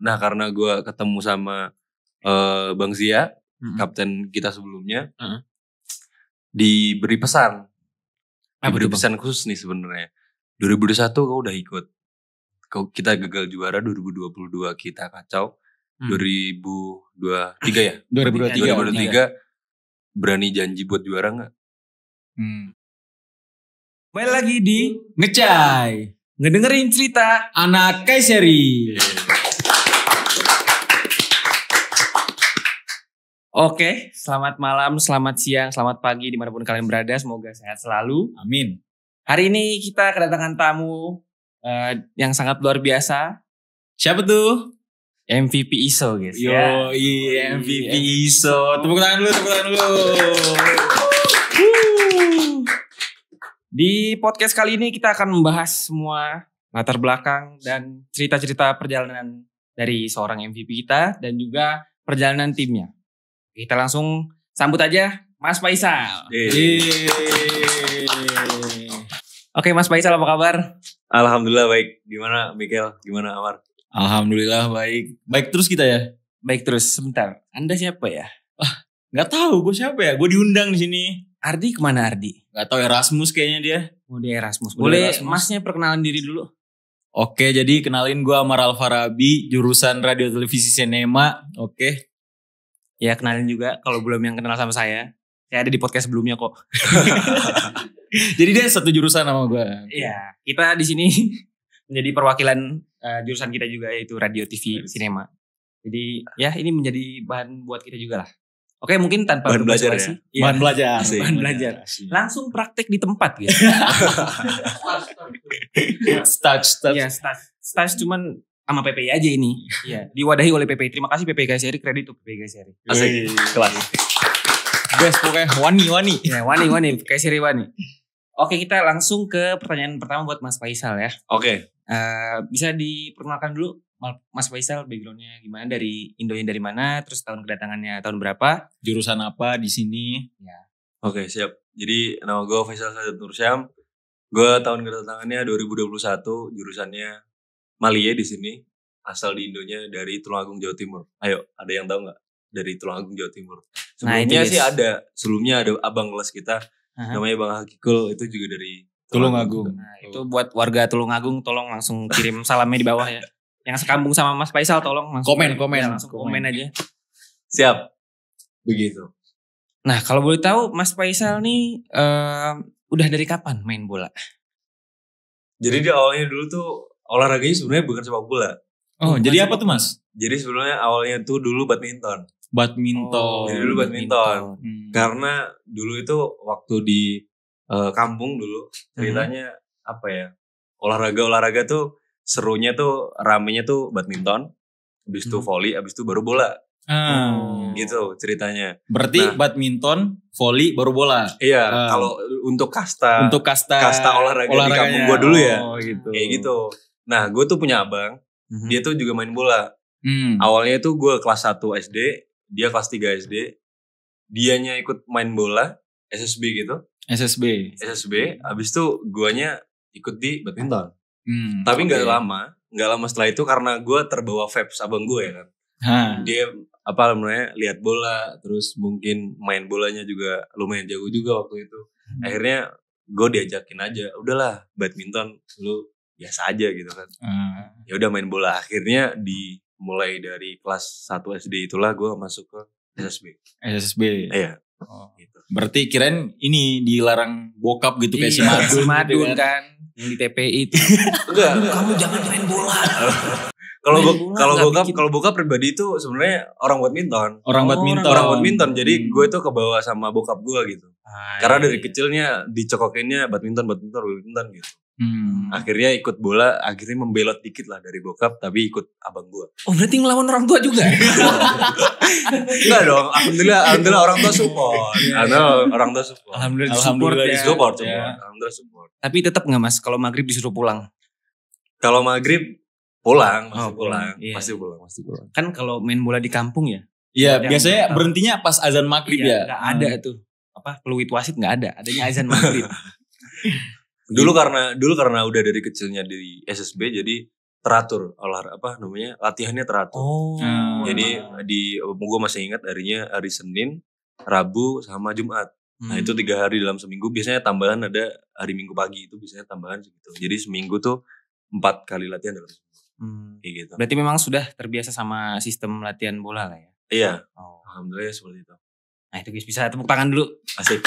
Nah karena gue ketemu sama uh, Bang Zia, mm-hmm. kapten kita sebelumnya, mm-hmm. diberi pesan, Apa diberi pesan bang? khusus nih sebenarnya. 2021 kau udah ikut, kau kita gagal juara 2022 kita kacau, hmm. 2023 ya, 2023, 2023, 2023 berani janji buat juara nggak? Hmm. Kembali lagi di Ngecai. Ngedengerin cerita anak Kaiseri. Yeah. Oke, selamat malam, selamat siang, selamat pagi dimanapun kalian berada. Semoga sehat selalu. Amin. Hari ini kita kedatangan tamu uh, yang sangat luar biasa. Siapa tuh? MVP ISO guys. Yo, ya. i, MVP, MVP ISO. Tepuk tangan dulu, tepuk tangan dulu. Di podcast kali ini kita akan membahas semua latar belakang dan cerita-cerita perjalanan dari seorang MVP kita dan juga perjalanan timnya. Kita langsung sambut aja Mas Faisal. Oke, Mas Faisal apa kabar? Alhamdulillah baik. Gimana Mikel? Gimana Amar? Alhamdulillah baik. Baik terus kita ya. Baik terus. Sebentar. Anda siapa ya? Gak tau. gue siapa ya. Gue diundang di sini. Ardi kemana Ardi? Gak tau. Erasmus kayaknya dia. Oh dia Erasmus. Boleh Erasmus. masnya perkenalan diri dulu. Oke, jadi kenalin gue Amar Alfarabi, jurusan Radio Televisi Sinema. Oke, Ya kenalin juga kalau belum yang kenal sama saya. Saya ada di podcast sebelumnya kok. Jadi dia satu jurusan sama gue. Iya, kita di sini menjadi perwakilan uh, jurusan kita juga yaitu radio, TV, yes. sinema. Jadi ya ini menjadi bahan buat kita juga lah. Oke mungkin tanpa bahan belajar ya? ya. Bahan belajar. Sih. Bahan belajar. Langsung praktek di tempat gitu. touch, touch. Ya, touch. touch cuman sama PPI aja ini. Iya, diwadahi oleh PPI. Terima kasih PPI seri kredit tuh PPI seri. Asik. Kelas. Best pokoknya wani wani. Ya, wani wani seri wani. Oke, kita langsung ke pertanyaan pertama buat Mas Faisal ya. Oke. Okay. Uh, eh, bisa diperkenalkan dulu Mas Faisal backgroundnya gimana dari yang dari mana, terus tahun kedatangannya tahun berapa, jurusan apa di sini? Ya. Oke, okay, siap. Jadi nama gue Faisal Sadat Nursyam. Gue tahun kedatangannya 2021, jurusannya Malie di sini asal di Indonya dari Tulungagung Jawa Timur. Ayo, ada yang tahu nggak dari Tulungagung Jawa Timur? Nah, sebelumnya nah, sih ada, sebelumnya ada abang kelas kita uh-huh. namanya Bang Hakikul itu juga dari Tulungagung. nah, itu buat warga Tulungagung tolong langsung kirim salamnya di bawah ya. Yang sekampung sama Mas Faisal tolong langsung komen kirim, komen iya, langsung komen. komen aja. Siap. Begitu. Nah, kalau boleh tahu Mas Faisal nih uh, udah dari kapan main bola? Jadi dia awalnya dulu tuh olahraganya sebenarnya bukan sepak bola. Oh, bukan jadi apa tuh mas? Jadi sebenarnya awalnya tuh dulu badminton. Badminton. Oh, jadi dulu badminton. badminton. Hmm. Karena dulu itu waktu di uh, kampung dulu hmm. ceritanya hmm. apa ya? Olahraga olahraga tuh serunya tuh ramenya tuh badminton, abis itu hmm. volley, abis itu baru bola. Hmm. gitu ceritanya. Berarti nah, badminton, volley, baru bola. Iya, hmm. kalau untuk kasta untuk kasta kasta olahraga di kampung gua dulu ya. Oh, gitu. Kayak gitu. Nah, gue tuh punya abang, mm-hmm. dia tuh juga main bola. Mm. Awalnya tuh gue kelas 1 SD, dia kelas 3 SD. Dianya ikut main bola, SSB gitu. SSB. SSB, abis itu guanya ikut di badminton. Mm, Tapi nggak gak lama, gak lama setelah itu karena gue terbawa vibes abang gue ya kan. Ha. Dia apa namanya lihat bola, terus mungkin main bolanya juga lumayan jago juga waktu itu. Hmm. Akhirnya gue diajakin aja, udahlah badminton lu biasa aja gitu kan hmm. ya udah main bola akhirnya di mulai dari kelas 1 SD itulah gue masuk ke SSB SSB iya oh. gitu. berarti kirain ini dilarang bokap gitu kayak si iya, Madun, gitu ya. Madun kan yang di TPI itu enggak kamu jangan main bola kalau kalau bokap kalau bokap pribadi itu sebenarnya orang badminton orang oh, badminton orang badminton jadi hmm. gue tuh kebawa sama bokap gue gitu Ay. Ah, karena iya, dari iya. kecilnya dicokokinnya badminton badminton badminton gitu Hmm. Akhirnya ikut bola, akhirnya membelot dikit lah dari bokap, tapi ikut abang gua. Oh berarti ngelawan orang tua juga? Ya? Enggak dong, alhamdulillah, alhamdulillah orang tua support. Alhamdulillah iya, iya. orang tua support. Alhamdulillah, support, iya. ya. support, Ya. Alhamdulillah support. Tapi tetap nggak mas, kalau maghrib disuruh pulang? Kalau maghrib pulang, oh, masih oh, pulang, pasti Iya. masih pulang, masih pulang. Kan kalau main bola di kampung ya? Iya, biasanya berhentinya pas azan maghrib iya, ya. Gak ada hmm. tuh apa peluit wasit nggak ada, adanya azan maghrib. Dulu karena dulu karena udah dari kecilnya di SSB jadi teratur olah apa namanya latihannya teratur. Oh. Nah. Jadi di gue masih ingat harinya hari Senin, Rabu sama Jumat. Hmm. Nah itu hmm. tiga hari dalam seminggu biasanya tambahan ada hari Minggu pagi itu biasanya tambahan gitu. Jadi seminggu tuh empat kali latihan dalam seminggu. Hmm. Kayak gitu. Berarti memang sudah terbiasa sama sistem latihan bola lah ya? Iya. Oh. Alhamdulillah seperti itu. Nah itu bisa tepuk tangan dulu. Asik.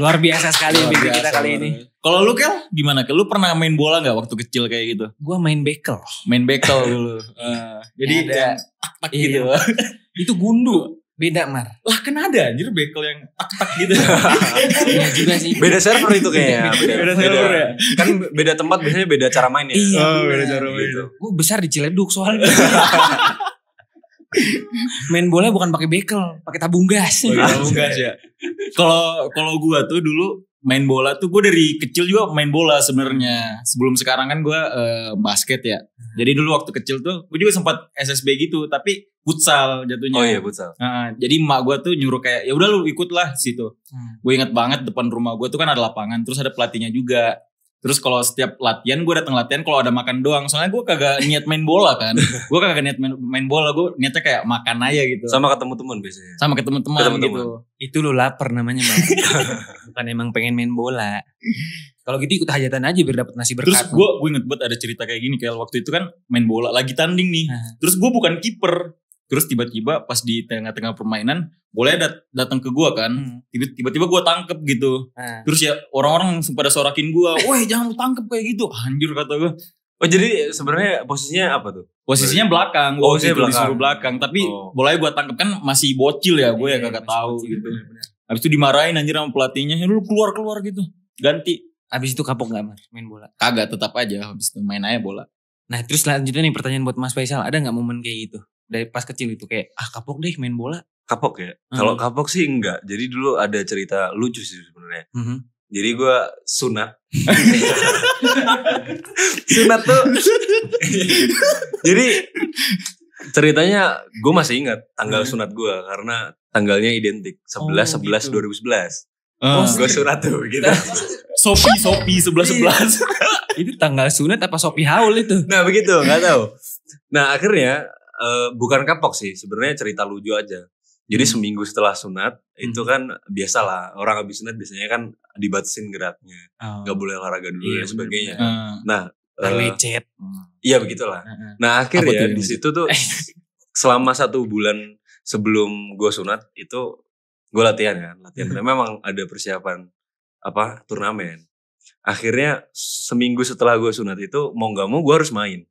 Luar biasa sekali Luar biasa kita kali ini. Kalau lu Kel, gimana Kel? Lu pernah main bola nggak waktu kecil kayak gitu? Gua main bekel. Main bekel dulu. uh, jadi ada tak iya. gitu. Itu gundu. Beda Mar. Lah kan ada anjir bekel yang tak-tak gitu. Iya juga sih. Beda server itu kayaknya. Beda, beda, beda server ya. Kan beda tempat biasanya beda cara main ya. Iya. Oh, beda cara main. Gitu. Gue besar di Ciledug soalnya. Main bola bukan pakai bekel, pakai tabung gas. tabung gas ya. Kalau kalau gua tuh dulu main bola tuh gue dari kecil juga main bola sebenarnya sebelum sekarang kan gua uh, basket ya hmm. jadi dulu waktu kecil tuh gue juga sempat SSB gitu tapi futsal jatuhnya oh iya futsal nah, jadi emak gue tuh nyuruh kayak ya udah lu ikut lah situ hmm. gue inget banget depan rumah gue tuh kan ada lapangan terus ada pelatihnya juga Terus kalau setiap latihan gue datang latihan kalau ada makan doang. Soalnya gue kagak niat main bola kan. gue kagak niat main, main bola, gue niatnya kayak makan aja gitu. Sama ketemu teman biasanya. Sama ketemu teman gitu. Itu lu lapar namanya, Bang. Bukan emang pengen main bola. Kalau gitu ikut hajatan aja biar dapat nasi berkat. Terus gue gue inget banget ada cerita kayak gini kayak waktu itu kan main bola lagi tanding nih. Terus gue bukan kiper, Terus tiba-tiba pas di tengah-tengah permainan, boleh dat datang ke gua kan. Hmm. Tiba-tiba gua tangkep gitu. Hmm. Terus ya orang-orang langsung pada sorakin gua, "Woi, jangan lu tangkep kayak gitu." Anjir kata gua. Oh jadi sebenarnya posisinya apa tuh? Posisinya belakang, oh, posisinya belakang. disuruh belakang. Tapi oh. boleh gua tangkep kan masih bocil ya, gue ya iya, kagak tahu bocil, gitu. Bener Habis itu dimarahin anjir sama pelatihnya, ya "Lu keluar-keluar gitu." Ganti. Habis itu kapok gak mas main bola? Kagak, tetap aja habis itu main aja bola. Nah terus lanjutnya nih pertanyaan buat Mas Faisal, ada nggak momen kayak gitu? dari pas kecil itu kayak ah kapok deh main bola kapok ya hmm. kalau kapok sih enggak jadi dulu ada cerita lucu sih sebenarnya hmm. jadi gue sunat sunat tuh jadi ceritanya gue masih ingat tanggal hmm. sunat gue karena tanggalnya identik 11 oh, 11 gitu. 2011 oh, gue surat tuh gitu. Sopi, Sopi, sebelas iya. sebelas. itu tanggal sunat apa Sopi haul itu? Nah begitu, nggak tahu. Nah akhirnya uh, bukan kapok sih, sebenarnya cerita lucu aja. Jadi hmm. seminggu setelah sunat hmm. itu kan biasalah orang habis sunat biasanya kan dibatasin geraknya, oh. nggak oh. boleh olahraga dulu iya, dan sebagainya. Uh. Nah, uh, lecet. Iya begitulah. Nah akhirnya di situ tuh selama satu bulan sebelum gue sunat itu gue latihan kan, latihan. Hmm. Memang ada persiapan apa turnamen. Akhirnya seminggu setelah gue sunat itu mau nggak mau gue harus main.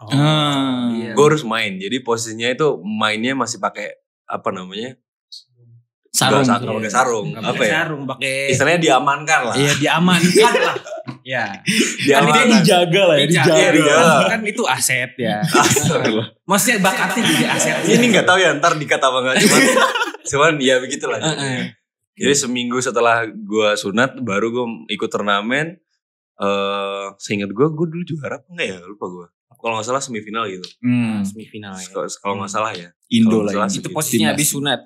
Oh, hmm. iya. Gue harus main. Jadi posisinya itu mainnya masih pakai apa namanya? sarung gak, pakai iya. sarung gak apa ya sarung pakai istilahnya diamankan lah iya diamankan lah ya diamankan. kan itu dijaga lah ya dijaga, dijaga. Iya, kan itu aset ya maksudnya bakatnya jadi aset ini nggak tahu ya ntar dikata apa nggak cuman cuman ya begitulah jadi seminggu setelah gue sunat baru gue ikut turnamen eh seingat gue gue dulu juga harap enggak ya lupa gue kalau nggak salah semifinal gitu hmm. Nah, semifinal ya. kalau nggak hmm. salah ya Indo lah ya, itu posisinya habis sunat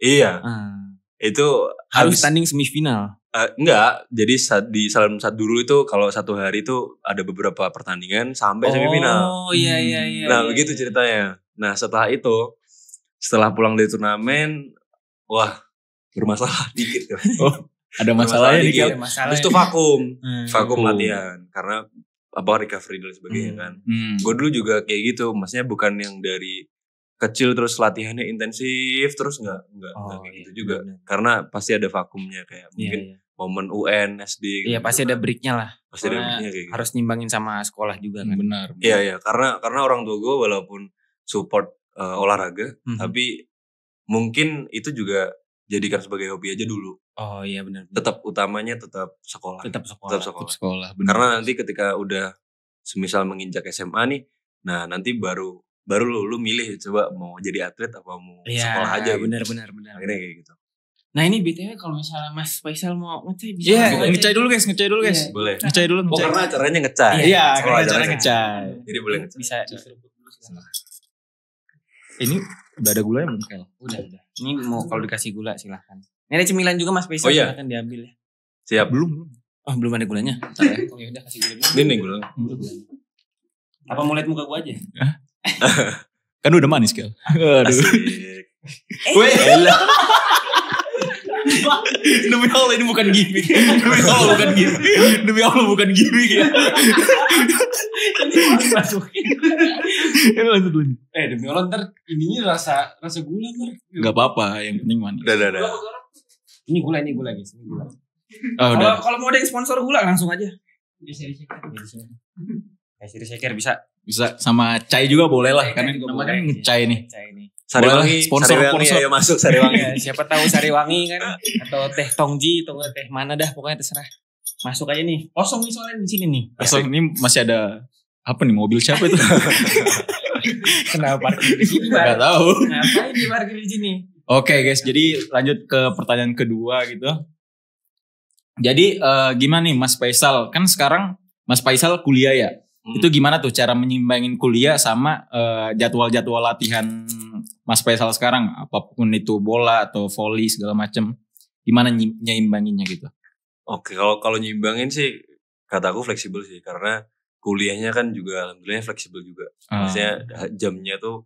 iya hmm. itu harus habis, tanding semifinal uh, enggak jadi saat di salam saat dulu itu kalau satu hari itu ada beberapa pertandingan sampai oh, semifinal oh iya hmm. iya iya nah iya, begitu iya. ceritanya nah setelah itu setelah pulang dari turnamen wah bermasalah dikit oh. ada masalahnya masalah kan masalah terus tuh vakum hmm. vakum oh. latihan karena apa recovery dan sebagainya hmm. kan hmm. gue dulu juga kayak gitu maksudnya bukan yang dari kecil terus latihannya intensif terus nggak nggak oh, kayak gitu iya, gitu juga karena pasti ada vakumnya kayak iya, mungkin iya, iya. momen UN SD gitu iya gitu pasti kan. ada breaknya lah pasti ada breaknya kayak gitu. harus nimbangin sama sekolah juga kan benar, iya iya karena karena orang tua gue walaupun support uh, olahraga hmm. tapi mungkin itu juga jadikan sebagai hobi aja dulu. Oh iya benar. Tetap utamanya tetap sekolah. Tetap sekolah. Tetap sekolah. Tetap sekolah bener. Karena nanti ketika udah semisal menginjak SMA nih, nah nanti baru baru lu lu milih coba mau jadi atlet apa mau ya, sekolah aja. Iya benar gitu. benar benar. Akhirnya kayak gitu. Nah ini btw kalau misalnya Mas Faisal mau ngecai bisa. Iya, yeah, ngecai dulu guys, ngecai dulu guys. Yeah. Boleh. Ngecai dulu. Oh, ngecai. Oh karena acaranya ngecai. Iya, yeah, karena acaranya ngecai. Jadi boleh iya, ngecai. Bisa iya. Ini Udah ada gulanya belum? Kel? Udah, udah. Ini mau kalau dikasih gula silahkan. Ini ada cemilan juga Mas Faisal, oh, iya. silahkan diambil ya. Siap. Belum, belum. Oh, belum ada gulanya. Entar ya. Oh, ya udah kasih gula. Belum nih gula. Apa mau lihat muka gua aja? kan udah manis, Kel. Aduh. Asik. Eh. Demi Allah ini bukan gimmick. Demi Allah bukan gimmick. Demi Allah bukan gimmick ya. ini masukin. ini dulu. Eh demi Allah ntar ininya rasa rasa gula ntar. Gak apa-apa yang penting mana. Udah udah Ini gula ini gula guys. Ini gula. Oh, Kalau mau ada yang sponsor gula langsung aja. Bisa diceker. Bisa. Bisa bisa. Bisa sama cai juga boleh lah karena namanya ngecai nih. Cai nih. Sariwangi, sponsor, Sariwangi sponsor. ayo masuk Sariwangi. ya, siapa tahu Sariwangi kan atau teh Tongji atau teh mana dah pokoknya terserah. Masuk aja nih. Kosong nih soalnya di sini nih. Kosong ini masih ada apa nih mobil siapa itu? Kenapa parkir di sini? Gak tahu. Ngapain di parkir di sini? Oke okay, guys, jadi lanjut ke pertanyaan kedua gitu. Jadi uh, gimana nih Mas Faisal? Kan sekarang Mas Faisal kuliah ya. Hmm. Itu gimana tuh cara menyimbangin kuliah sama eh, jadwal-jadwal uh, jadwal -jadwal latihan Mas Faisal sekarang apapun itu bola atau voli segala macam gimana nyimbanginnya gitu oke kalau kalau nyimbangin sih kataku fleksibel sih karena kuliahnya kan juga alhamdulillah fleksibel juga hmm. jamnya tuh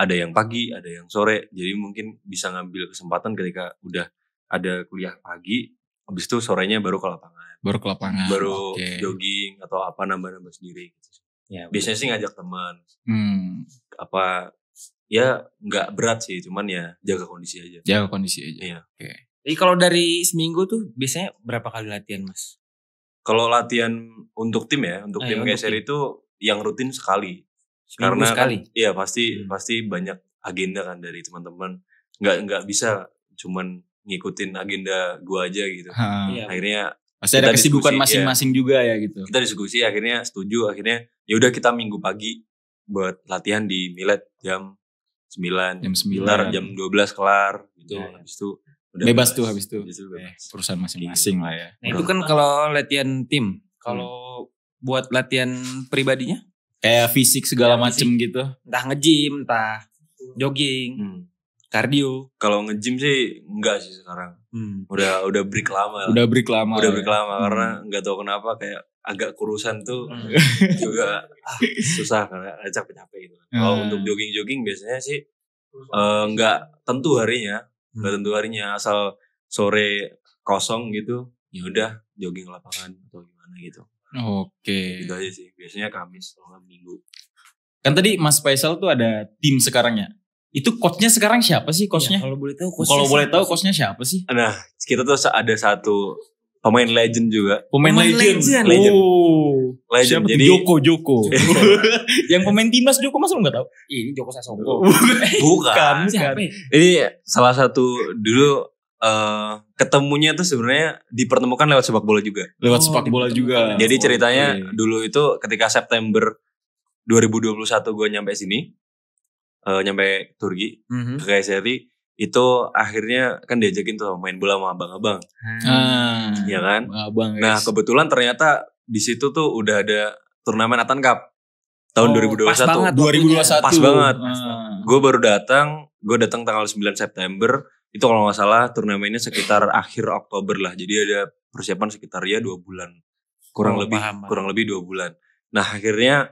ada yang pagi ada yang sore jadi mungkin bisa ngambil kesempatan ketika udah ada kuliah pagi habis itu sorenya baru ke lapangan baru ke lapangan baru okay. jogging atau apa nambah-nambah sendiri gitu. ya, biasanya sih ngajak teman hmm. apa ya nggak berat sih cuman ya jaga kondisi aja jaga kondisi aja iya oke okay. jadi kalau dari seminggu tuh biasanya berapa kali latihan mas kalau latihan untuk tim ya untuk eh, tim kayak GSR itu yang rutin sekali Seminggu karena kan sekali iya pasti hmm. pasti banyak agenda kan dari teman-teman nggak nggak bisa cuman ngikutin agenda gua aja gitu hmm. akhirnya pasti ada kesibukan iya. masing-masing ya. juga ya gitu kita diskusi akhirnya setuju akhirnya ya udah kita minggu pagi buat latihan di Milet jam 9 jam 9 Ntar jam 12 kelar gitu ya, ya. habis itu udah bebas, bebas tuh habis itu, habis itu eh, bebas. Eh, perusahaan masing-masing iya. lah ya nah, itu kan kalau latihan tim kalau hmm. buat latihan pribadinya kayak fisik segala ya, macem fisik. gitu entah nge-gym, entah jogging hmm. Kardio. Kalau nge-gym sih enggak sih sekarang. Hmm. Udah udah break lama. Lah. Udah break lama. Udah ya? break lama hmm. karena nggak tahu kenapa kayak agak kurusan tuh hmm. juga ah, susah karena capek capek gitu. Hmm. Kalau untuk jogging-jogging biasanya sih eh, nggak uh, tentu harinya, hmm. nggak hmm. tentu harinya asal sore kosong gitu, ya udah jogging lapangan atau gimana gitu. Oke. Okay. Gitu aja sih. Biasanya Kamis atau Minggu. Kan tadi Mas Faisal tuh ada tim sekarang ya? Itu coachnya sekarang siapa sih iya, coachnya? Ya, kalau boleh tahu coachnya Kalau boleh tahu coachnya siapa sih? Nah, kita tuh ada satu pemain legend juga. Pemain, pemain legend. legend. legend. Oh. Legend. Siapa Jadi Joko Joko. yang pemain timnas Joko masa enggak tahu? Ini Joko Sasongko. Bukan. Bukan. Siapa? Ya? Ini salah satu dulu Uh, ketemunya tuh sebenarnya dipertemukan lewat sepak bola juga. Lewat oh, sepak bola juga. Jadi ceritanya oh, okay. dulu itu ketika September 2021 gue nyampe sini, uh, nyampe Turki mm-hmm. ke KSRI itu akhirnya kan diajakin tuh main bola sama abang-abang. Hmm. Ya kan? Abang, nah, kebetulan ternyata di situ tuh udah ada turnamen Atan Cup tahun oh, 2021. Pas banget 2021. Pas banget. Hmm. Ah. Gue baru datang, gue datang tanggal 9 September. Itu kalau nggak salah turnamennya sekitar akhir Oktober lah. Jadi ada persiapan sekitar ya dua bulan. Kurang oh, lebih paham, kurang lebih dua bulan. Nah, akhirnya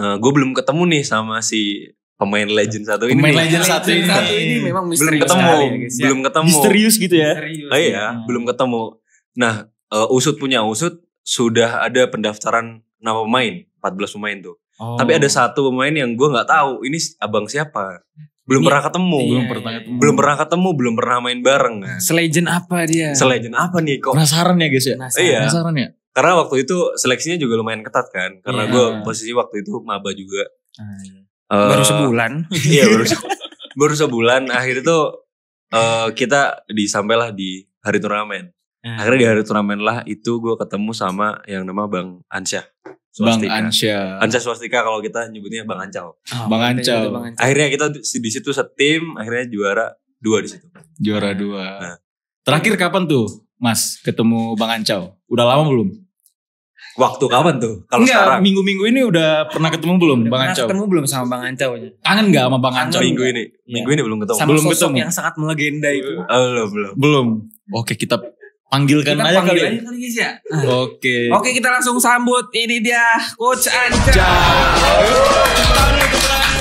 uh, eh, gue belum ketemu nih sama si pemain legend satu ini. Pemain legend satu ini, ini memang misterius belum ketemu, sekali, ya, guys, ya. belum ketemu. Misterius gitu ya. Misterius, oh iya, ya. belum ketemu. Nah, uh, usut punya usut sudah ada pendaftaran nama pemain, 14 pemain tuh. Oh. Tapi ada oh. satu pemain yang gue nggak tahu ini abang siapa. Belum pernah ketemu, iya, belum iya, pernah iya. ketemu. Belum pernah ketemu, belum pernah main bareng. Kan? apa dia? selegend apa nih kok? Penasaran ya guys ya? Penasaran, iya. penasaran ya? Karena waktu itu seleksinya juga lumayan ketat kan. Karena yeah. gue posisi waktu itu maba juga. Ah, iya. Eh, baru sebulan. iya baru sebulan. baru sebulan. Akhirnya tuh eh, uh, kita disampailah di hari turnamen. Nah. Akhirnya di hari turnamen lah itu gue ketemu sama yang nama Bang Ansyah. Bang Ansyah. Ansyah Swastika kalau kita nyebutnya Bang Ancal. Oh, Bang Bang Ancal. Akhirnya kita di situ setim, akhirnya juara dua di situ. Juara dua. Nah. Terakhir kapan tuh, Mas, ketemu Bang Ancal? Udah lama belum? Waktu kapan tuh? Kalau sekarang minggu-minggu ini udah pernah ketemu belum udah Bang Ancau? ketemu belum sama Bang Ancau? Kangen nggak sama Bang Ancau? Minggu ini, iya. minggu ini belum ketemu. Sama belum ketemu. yang sangat melegenda itu. belum, belum. Belum. Oke, kita panggilkan kita aja ya. panggil kali. Aja kali ya. Ah. Oke. Oke, kita langsung sambut ini dia Coach Ancau.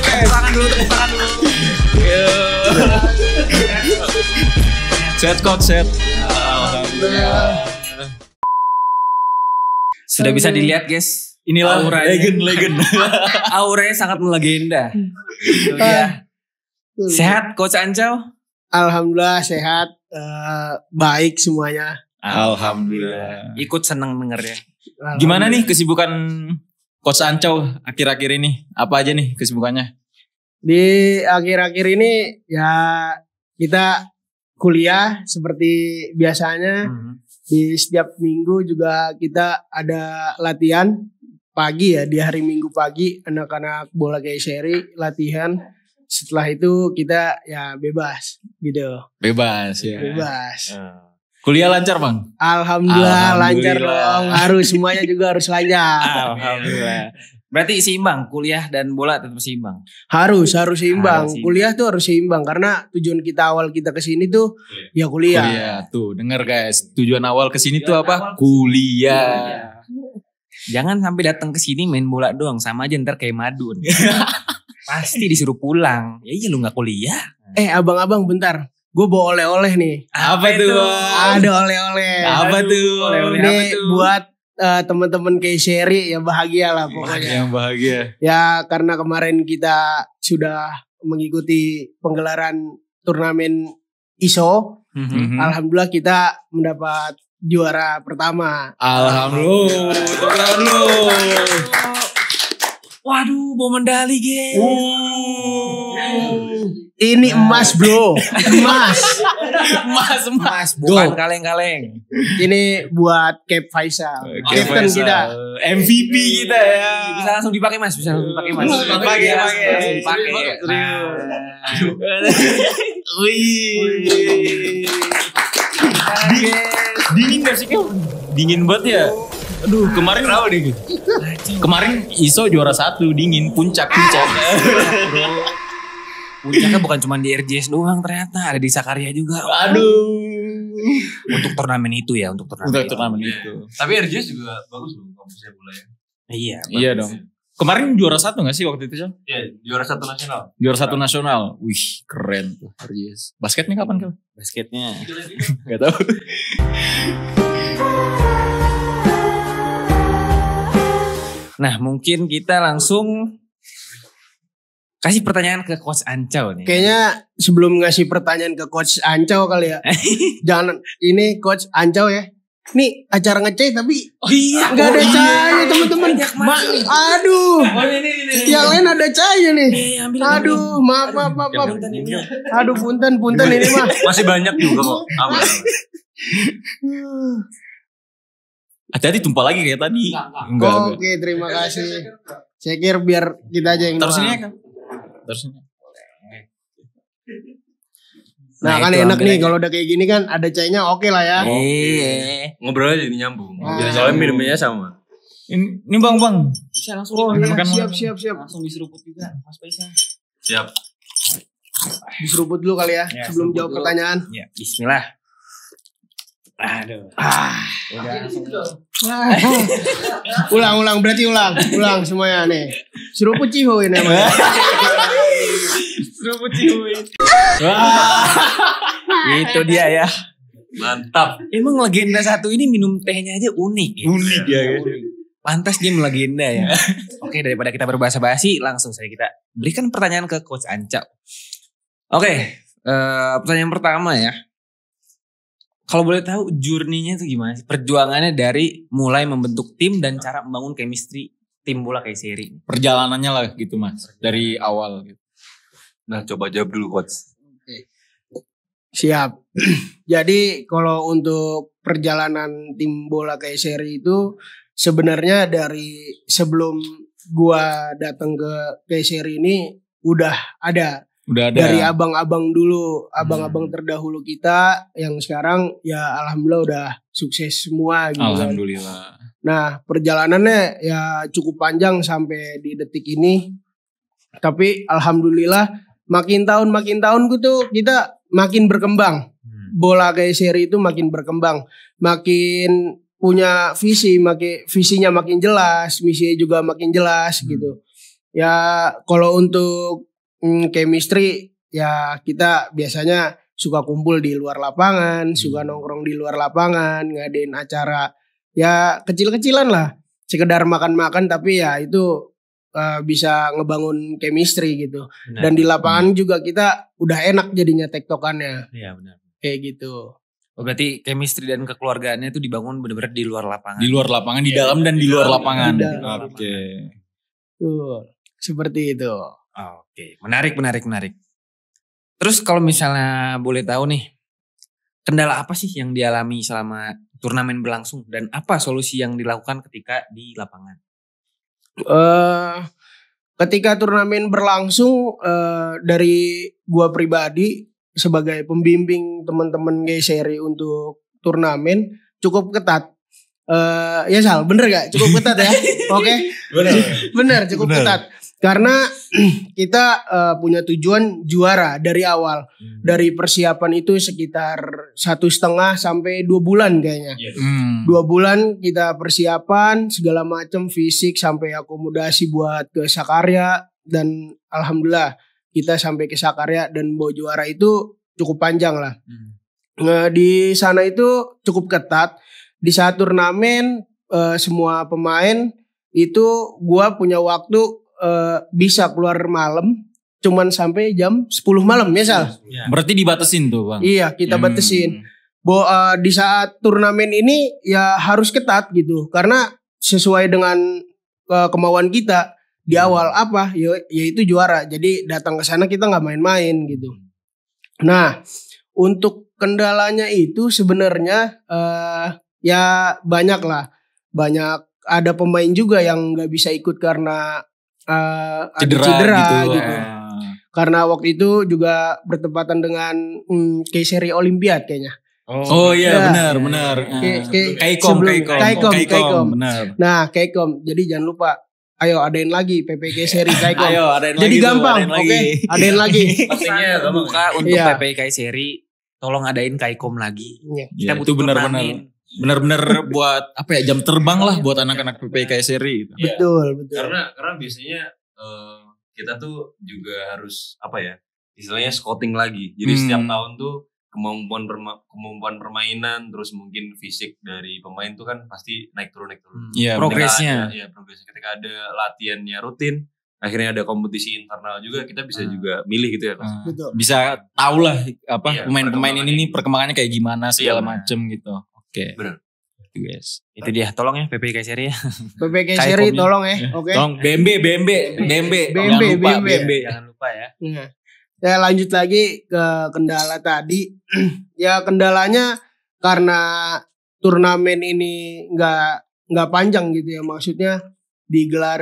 Tepuk dulu, tepuk tangan dulu. Iya. Set coach, set. Alhamdulillah. Sudah bisa dilihat guys. Inilah auranya. legend, legend. auranya sangat melegenda. Hmm. gitu, ah. ya. Hmm. Sehat Coach Ancau? Alhamdulillah sehat, uh, baik semuanya. Alhamdulillah. Ikut seneng dengernya. Gimana nih kesibukan Coach Ancau akhir-akhir ini? Apa aja nih kesibukannya? Di akhir-akhir ini ya kita kuliah seperti biasanya. Hmm di setiap minggu juga kita ada latihan pagi ya di hari Minggu pagi anak-anak bola kayak seri latihan setelah itu kita ya bebas gitu bebas ya bebas uh. Kuliah lancar bang? Alhamdulillah, Alhamdulillah. lancar dong. Harus semuanya juga harus lancar. Alhamdulillah. Berarti seimbang kuliah dan bola tetap seimbang. Harus harus seimbang. Harus kuliah tuh harus seimbang karena tujuan kita awal kita ke sini tuh ya kuliah. Iya, tuh dengar guys, tujuan awal ke sini tuh apa? Kuliah. kuliah. Jangan sampai datang ke sini main bola doang sama aja ntar kayak madun. Pasti disuruh pulang. Ya iya lu nggak kuliah. Eh abang-abang bentar gue bawa oleh-oleh nih. Apa, apa tuh? Ada oleh-oleh. Apa tuh? ini Buat uh, teman-teman kayak Sherry ya bahagia lah pokoknya. Yang bahagia. Ya karena kemarin kita sudah mengikuti penggelaran turnamen ISO. Mm-hmm. Alhamdulillah kita mendapat juara pertama. Alhamdulillah. Alhamdulillah. Alhamdulillah. Waduh, bawa medali, guys. Oh. Ini emas, Bro. Emas. emas, emas. Bukan kaleng-kaleng. Ini buat Cap Faisal. Okay. Captain kita. MVP kita ya. Bisa langsung dipakai, Mas. Bisa langsung dipakai, Mas. Dipakai, iya, dipakai. Dipakai. Nah. Wih. Dingin gak sih, Dingin banget ya? Aduh, kemarin kenapa nih? Kemarin ISO juara satu dingin puncak puncak. Puncaknya bukan cuma di RJS doang ternyata ada di Sakarya juga. Aduh. Untuk turnamen itu ya, untuk turnamen. Untuk itu. turnamen iya. itu. Tapi RJS juga bagus loh kampusnya bola ya. Iya. Iya dong. Kemarin juara satu gak sih waktu itu, Iya, Iya, juara satu nasional. Juara satu nasional. Wih, keren tuh RJS. Basketnya kapan, Kel? Basketnya. gak tau. Nah mungkin kita langsung kasih pertanyaan ke coach Ancau nih. Kayaknya sebelum ngasih pertanyaan ke coach Ancau kali ya. jangan ini coach Ancau ya. Nih acara ngeceh tapi oh iya nggak ada oh iya. cahaya teman-teman. Ma aduh. Oh, Yang lain ada cahaya nih. Iya, iya, aduh, maaf maaf maaf. maaf. Aduh punten punten ini mah. Masih banyak juga kok. Hati-hati tumpah lagi kayak tadi. Enggak, enggak. enggak, Oke, terima kasih. Saya kira biar kita aja yang Terus ini ya, kan. Terus ini. Ya. Nah, nah kan enak nih kalau udah kayak gini kan ada cainya oke okay lah ya. Iya. Ngobrol aja jadi nyambung. Ah. Jadi soalnya minumnya sama. Ini, bang bang. Bisa langsung. Oh, iya. Makan, siap siap siap. Langsung diseruput juga, Mas Paisa. Siap. Diseruput dulu kali ya, ya sebelum jawab dulu. pertanyaan. Ya, Bismillah. Aduh. Ah. Udah. ulang ulang berarti ulang ulang semuanya nih. Suruh pucihuin namanya. Suruh pucihuin. Wah. Itu dia ya. Mantap. Emang legenda satu ini minum tehnya aja unik. Ya? Unik ya. Iya, ya unik. Pantas dia legenda ya. Oke daripada kita berbahasa basi langsung saja kita berikan pertanyaan ke Coach Anca. Oke, uh, pertanyaan pertama ya. Kalau boleh tahu journey-nya itu gimana sih? Perjuangannya dari mulai membentuk tim dan cara membangun chemistry tim bola kayak seri. Perjalanannya lah gitu mas, dari awal. Gitu. Nah coba jawab dulu coach. Oke Siap. Jadi kalau untuk perjalanan tim bola kayak seri itu sebenarnya dari sebelum gua datang ke kayak seri ini udah ada Udah ada. Dari ya? abang-abang dulu, hmm. abang-abang hmm. terdahulu kita yang sekarang ya alhamdulillah udah sukses semua gitu. Kan. Alhamdulillah. Nah, perjalanannya ya cukup panjang sampai di detik ini. Tapi alhamdulillah makin tahun makin tahun gitu kita makin berkembang. Hmm. bola kayak seri itu makin berkembang, makin punya visi, makin visinya makin jelas, misinya juga makin jelas hmm. gitu. Ya kalau untuk hmm, chemistry ya kita biasanya suka kumpul di luar lapangan, hmm. suka nongkrong di luar lapangan, ngadain acara ya kecil-kecilan lah, sekedar makan-makan tapi ya itu uh, bisa ngebangun chemistry gitu. Benar. Dan di lapangan benar. juga kita udah enak jadinya tektokannya. Iya benar. Kayak gitu. Oh, berarti chemistry dan kekeluargaannya itu dibangun benar-benar di luar lapangan. Di luar lapangan, di ya, dalam dan di, di luar lapangan. Oke. Okay. Tuh, seperti itu. Oke, menarik, menarik, menarik. Terus kalau misalnya boleh tahu nih, kendala apa sih yang dialami selama turnamen berlangsung dan apa solusi yang dilakukan ketika di lapangan? Uh, ketika turnamen berlangsung uh, dari gua pribadi sebagai pembimbing teman-teman seri untuk turnamen cukup ketat. Uh, ya Sal, bener gak? Cukup ketat ya? Oke. Okay. Bener. bener, cukup bener. ketat karena kita uh, punya tujuan juara dari awal, hmm. dari persiapan itu sekitar satu setengah sampai dua bulan kayaknya. Yes. Iya. Hmm. Dua bulan kita persiapan segala macam fisik sampai akomodasi buat ke Sakarya dan alhamdulillah kita sampai ke Sakarya dan bawa juara itu cukup panjang lah. Hmm. Nah, di sana itu cukup ketat. Di saat turnamen uh, semua pemain itu gua punya waktu uh, bisa keluar malam cuman sampai jam 10 malam misal. Ya. Iya. Berarti dibatasin tuh, Bang. Iya, kita hmm. batasin. Bo, uh, di saat turnamen ini ya harus ketat gitu karena sesuai dengan uh, kemauan kita di hmm. awal apa yaitu ya juara. Jadi datang ke sana kita nggak main-main gitu. Nah, untuk kendalanya itu sebenarnya uh, ya banyak lah. Banyak ada pemain juga yang nggak bisa ikut karena uh, cedera, cedera gitu, gitu. Eh. karena waktu itu juga bertepatan dengan mm, kayak seri Olimpiad kayaknya Oh, oh iya ya. benar benar. Nah, kaikom, kaikom, kaikom, benar. Nah kaikom, jadi jangan lupa. Ayo adain lagi PPK seri kaikom. Ayo adain jadi lagi. Jadi gampang, oke? Okay? Adain lagi. pastinya buka untuk iya. PPK seri, tolong adain kaikom lagi. Iya. Kita iya, butuh itu benar-benar benar-benar buat apa ya jam terbang lah buat iya. anak-anak PPK SRI. Gitu. Ya, betul, betul. Karena karena biasanya uh, kita tuh juga harus apa ya istilahnya scouting lagi. Jadi hmm. setiap tahun tuh kemampuan perma kemampuan permainan terus mungkin fisik dari pemain tuh kan pasti naik turun naik turun. ya, hmm. progresnya. ya progresnya ketika ada latihannya rutin akhirnya ada kompetisi internal juga kita bisa hmm. juga milih gitu ya Hmm. Bisa tahu lah apa iya, pemain-pemain ya, ini nih perkembangannya kayak gimana segala ya, macem gitu. Oke. Benar. Yes. Itu dia, tolong ya PPK Seri ya. PPK Seri tolong ya. Iya. Oke. Okay. Tolong BMB BMB BMB. BMB BMB. Jangan lupa ya. Ya lanjut lagi ke kendala tadi. ya kendalanya karena turnamen ini nggak nggak panjang gitu ya maksudnya digelar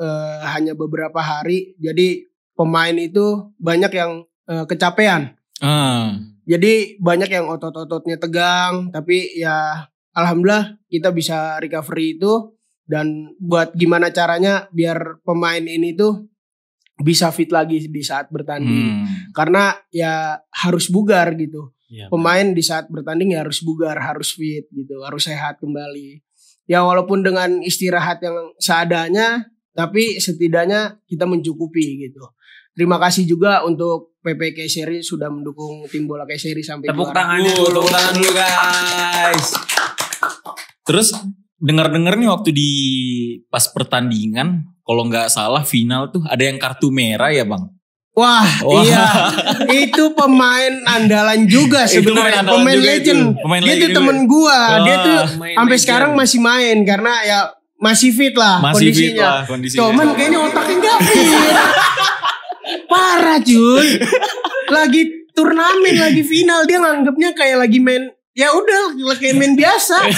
eh, hanya beberapa hari jadi pemain itu banyak yang eh, kecapean. Hmm. Jadi banyak yang otot-ototnya tegang, tapi ya alhamdulillah kita bisa recovery itu dan buat gimana caranya biar pemain ini tuh bisa fit lagi di saat bertanding. Hmm. Karena ya harus bugar gitu. Ya, pemain di saat bertanding ya harus bugar, harus fit gitu, harus sehat kembali. Ya walaupun dengan istirahat yang seadanya, tapi setidaknya kita mencukupi gitu. Terima kasih juga untuk PPK Seri sudah mendukung tim bola Seri sampai Tepuk juara. tangannya dulu, tepuk tangan dulu guys. Terus dengar-dengar nih waktu di pas pertandingan kalau nggak salah final tuh ada yang kartu merah ya bang. Wah, Wah, iya. itu pemain andalan juga sebenarnya. Pemain, legend. Itu. Pemain dia tuh temen juga. gua. Wah, dia tuh sampai sekarang masih main karena ya masih fit lah masih kondisinya. Fit lah, kondisinya. Cuman kayaknya otaknya enggak fit. Parah cuy. lagi turnamen, lagi final dia nganggapnya kayak lagi main Ya udah kayak main biasa.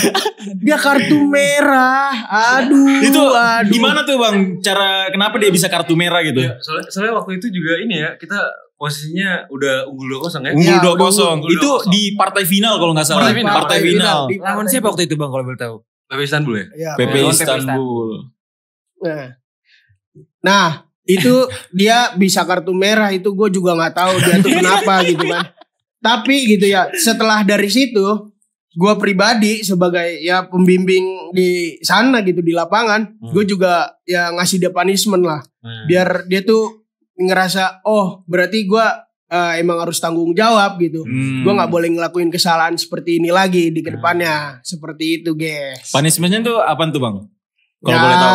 Dia kartu merah. Aduh. Itu aduh. gimana tuh Bang cara kenapa dia bisa kartu merah gitu? Ya, soalnya, soalnya waktu itu juga ini ya, kita posisinya udah unggul dua kosong ya? Unggul ya, kosong kosong Itu di partai final kalau nggak salah. Partai final. Partai, partai final. final. Lawan siapa waktu itu Bang kalau boleh tahu? PP Istanbul ya? ya PP Istanbul. Nah, nah itu dia bisa kartu merah itu gue juga nggak tahu dia tuh kenapa gitu kan tapi gitu ya setelah dari situ gue pribadi sebagai ya pembimbing di sana gitu di lapangan hmm. gue juga ya ngasih dia punishment lah hmm. biar dia tuh ngerasa oh berarti gue uh, emang harus tanggung jawab gitu hmm. gue nggak boleh ngelakuin kesalahan seperti ini lagi di kedepannya hmm. seperti itu guys punishmentnya tuh apa tuh bang kalau ya, boleh tahu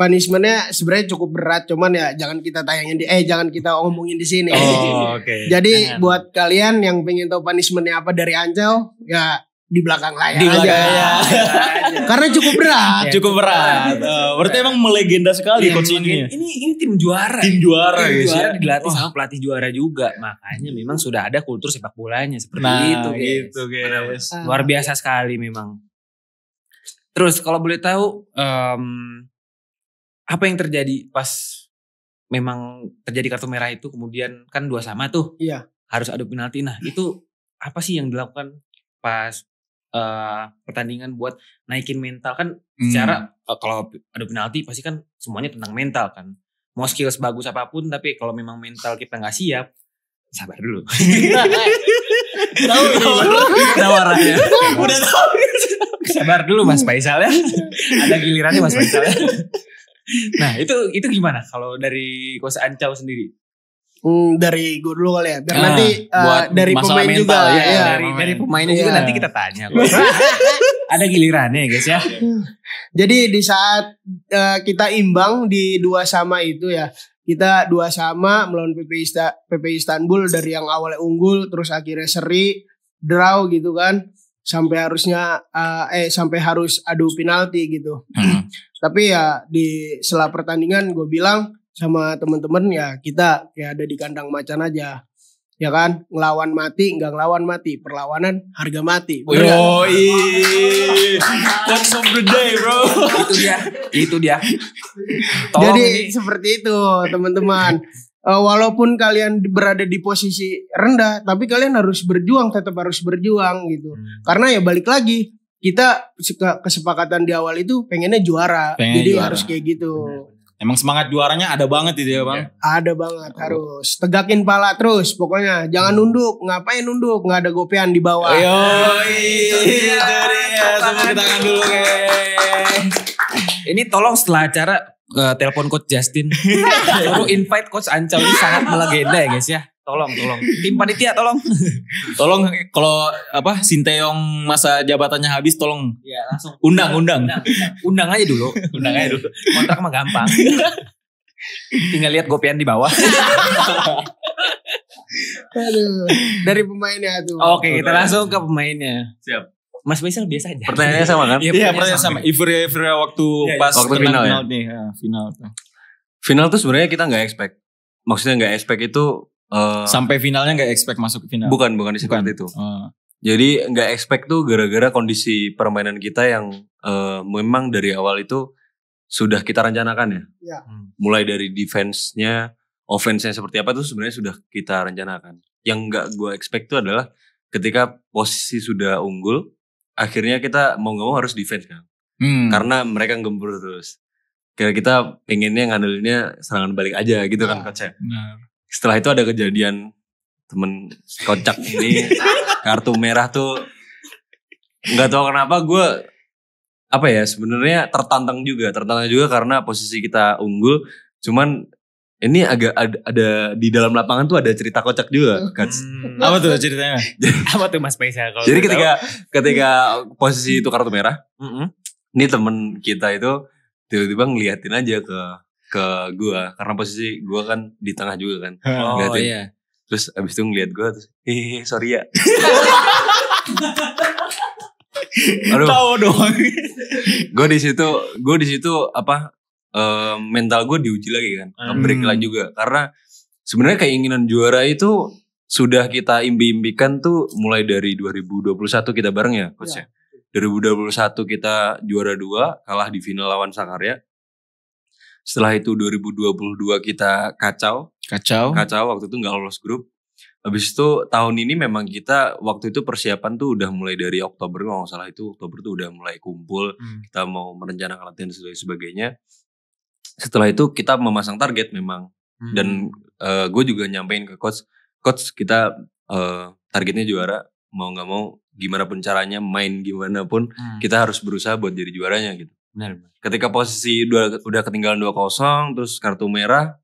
punishmentnya sebenarnya cukup berat cuman ya jangan kita tayangin di eh jangan kita ngomongin di sini. Oh, oke. Okay. Jadi Dan. buat kalian yang pengen tahu punishmentnya apa dari Ancel ya di belakang layar di belakang aja. Ya. Karena cukup berat. Ya, cukup berat. Uh, berarti emang melegenda sekali ya, coach ini. Ya. Ini ini tim juara. Tim juara tim guys. Iya juara ya. dilatih oh. sama pelatih juara juga. Makanya memang sudah ada kultur sepak bolanya seperti nah, itu guys. gitu guys. Luar biasa sekali memang. Terus kalau boleh tahu um, apa yang terjadi pas memang terjadi kartu merah itu kemudian kan dua sama tuh. Iya. Harus adu penalti. Nah, itu apa sih yang dilakukan pas uh, pertandingan buat naikin mental kan hmm. secara uh, kalau adu penalti pasti kan semuanya tentang mental kan. Mau skill sebagus apapun tapi kalau memang mental kita nggak siap sabar dulu. Sabar dulu Mas Faisal ya. Ada gilirannya Mas Faisal ya nah itu itu gimana kalau dari kuasa Ancau sendiri? Hmm, dari gue dulu kali ya biar nah, nanti uh, dari pemain mental, juga ya, ya. dari pemain. dari pemainnya juga nanti kita tanya ada gilirannya guys ya jadi di saat uh, kita imbang di dua sama itu ya kita dua sama melawan PP, PP Istanbul dari yang awalnya unggul terus akhirnya seri draw gitu kan sampai harusnya uh, eh sampai harus adu penalti gitu. Hmm. Tapi ya di setelah pertandingan gue bilang sama temen-temen ya kita ya ada di kandang macan aja ya kan ngelawan mati enggak ngelawan mati perlawanan harga mati oh iya, of the day bro itu dia itu dia Tolong jadi ini. seperti itu teman-teman uh, walaupun kalian berada di posisi rendah tapi kalian harus berjuang tetap harus berjuang gitu hmm. karena ya balik lagi kita kesepakatan di awal itu pengennya juara Pengen jadi juara. harus kayak gitu hmm. emang semangat juaranya ada banget itu ya bang iya, ada banget oh. harus tegakin pala terus pokoknya jangan hmm. nunduk ngapain nunduk nggak ada gopean di bawah yo iya, ya, semua kita dulu ini tolong setelah acara uh, telepon coach Justin. Suruh invite coach Ancel ini sangat melegenda ya guys ya. Tolong, tolong. Tim panitia tolong. tolong kalau apa Sinteyong masa jabatannya habis tolong. Ya langsung. Undang, undang. Undang, undang. undang aja dulu. Undang aja dulu. Kontrak mah gampang. Tinggal lihat gopian di bawah. Aduh. Dari pemainnya tuh. Oke, kita langsung ke pemainnya. Siap. Mas Faisal biasa aja. Pertanyaannya sama kan? Iya, iya pertanyaannya pertanyaan sama. sama. Ivory waktu iya, iya. pas waktu final, ya? nih, ya, final final. Final tuh sebenarnya kita nggak expect. Maksudnya nggak expect itu uh, sampai finalnya nggak expect masuk final. Bukan, bukan di seperti itu. Oh. Jadi nggak expect tuh gara-gara kondisi permainan kita yang uh, memang dari awal itu sudah kita rencanakan ya. Hmm. Mulai dari defense-nya, offense-nya seperti apa tuh sebenarnya sudah kita rencanakan. Yang nggak gue expect tuh adalah ketika posisi sudah unggul, akhirnya kita mau nggak mau harus defense kan hmm. karena mereka gempur terus kira kita pengennya ngandelinnya serangan balik aja gitu kan, nah, kan coach nah. setelah itu ada kejadian temen kocak ini kartu merah tuh nggak tahu kenapa gue apa ya sebenarnya tertantang juga tertantang juga karena posisi kita unggul cuman ini agak ada, ada di dalam lapangan tuh ada cerita kocak juga, hmm. Kats. Hmm, apa tuh ceritanya? apa tuh Mas Faisal? Jadi ketika tahu. ketika posisi itu kartu merah, mm -hmm. ini temen kita itu tiba-tiba ngeliatin aja ke ke gua karena posisi gua kan di tengah juga kan. Oh ngeliatin. iya. Terus abis itu ngeliat gua terus, hehehe sorry ya. Aduh. Tahu dong. gue di situ, gue di situ apa Eh, mental gue diuji lagi kan, hmm. lah juga karena sebenarnya keinginan juara itu sudah kita impi-impikan tuh mulai dari 2021 kita bareng ya coach iya. ya. ya. 2021 kita juara dua kalah di final lawan Sakarya. Setelah itu 2022 kita kacau. Kacau. Kacau waktu itu nggak lolos grup. Habis itu tahun ini memang kita waktu itu persiapan tuh udah mulai dari Oktober kalau nggak salah itu Oktober tuh udah mulai kumpul hmm. kita mau merencanakan latihan dan sebagainya setelah itu kita memasang target memang hmm. dan uh, eh, gue juga nyampein ke coach coach kita uh, targetnya juara mau nggak mau gimana pun caranya main gimana pun hmm. kita harus berusaha buat jadi juaranya gitu benar, benar. ketika posisi dua, udah ketinggalan dua kosong terus kartu merah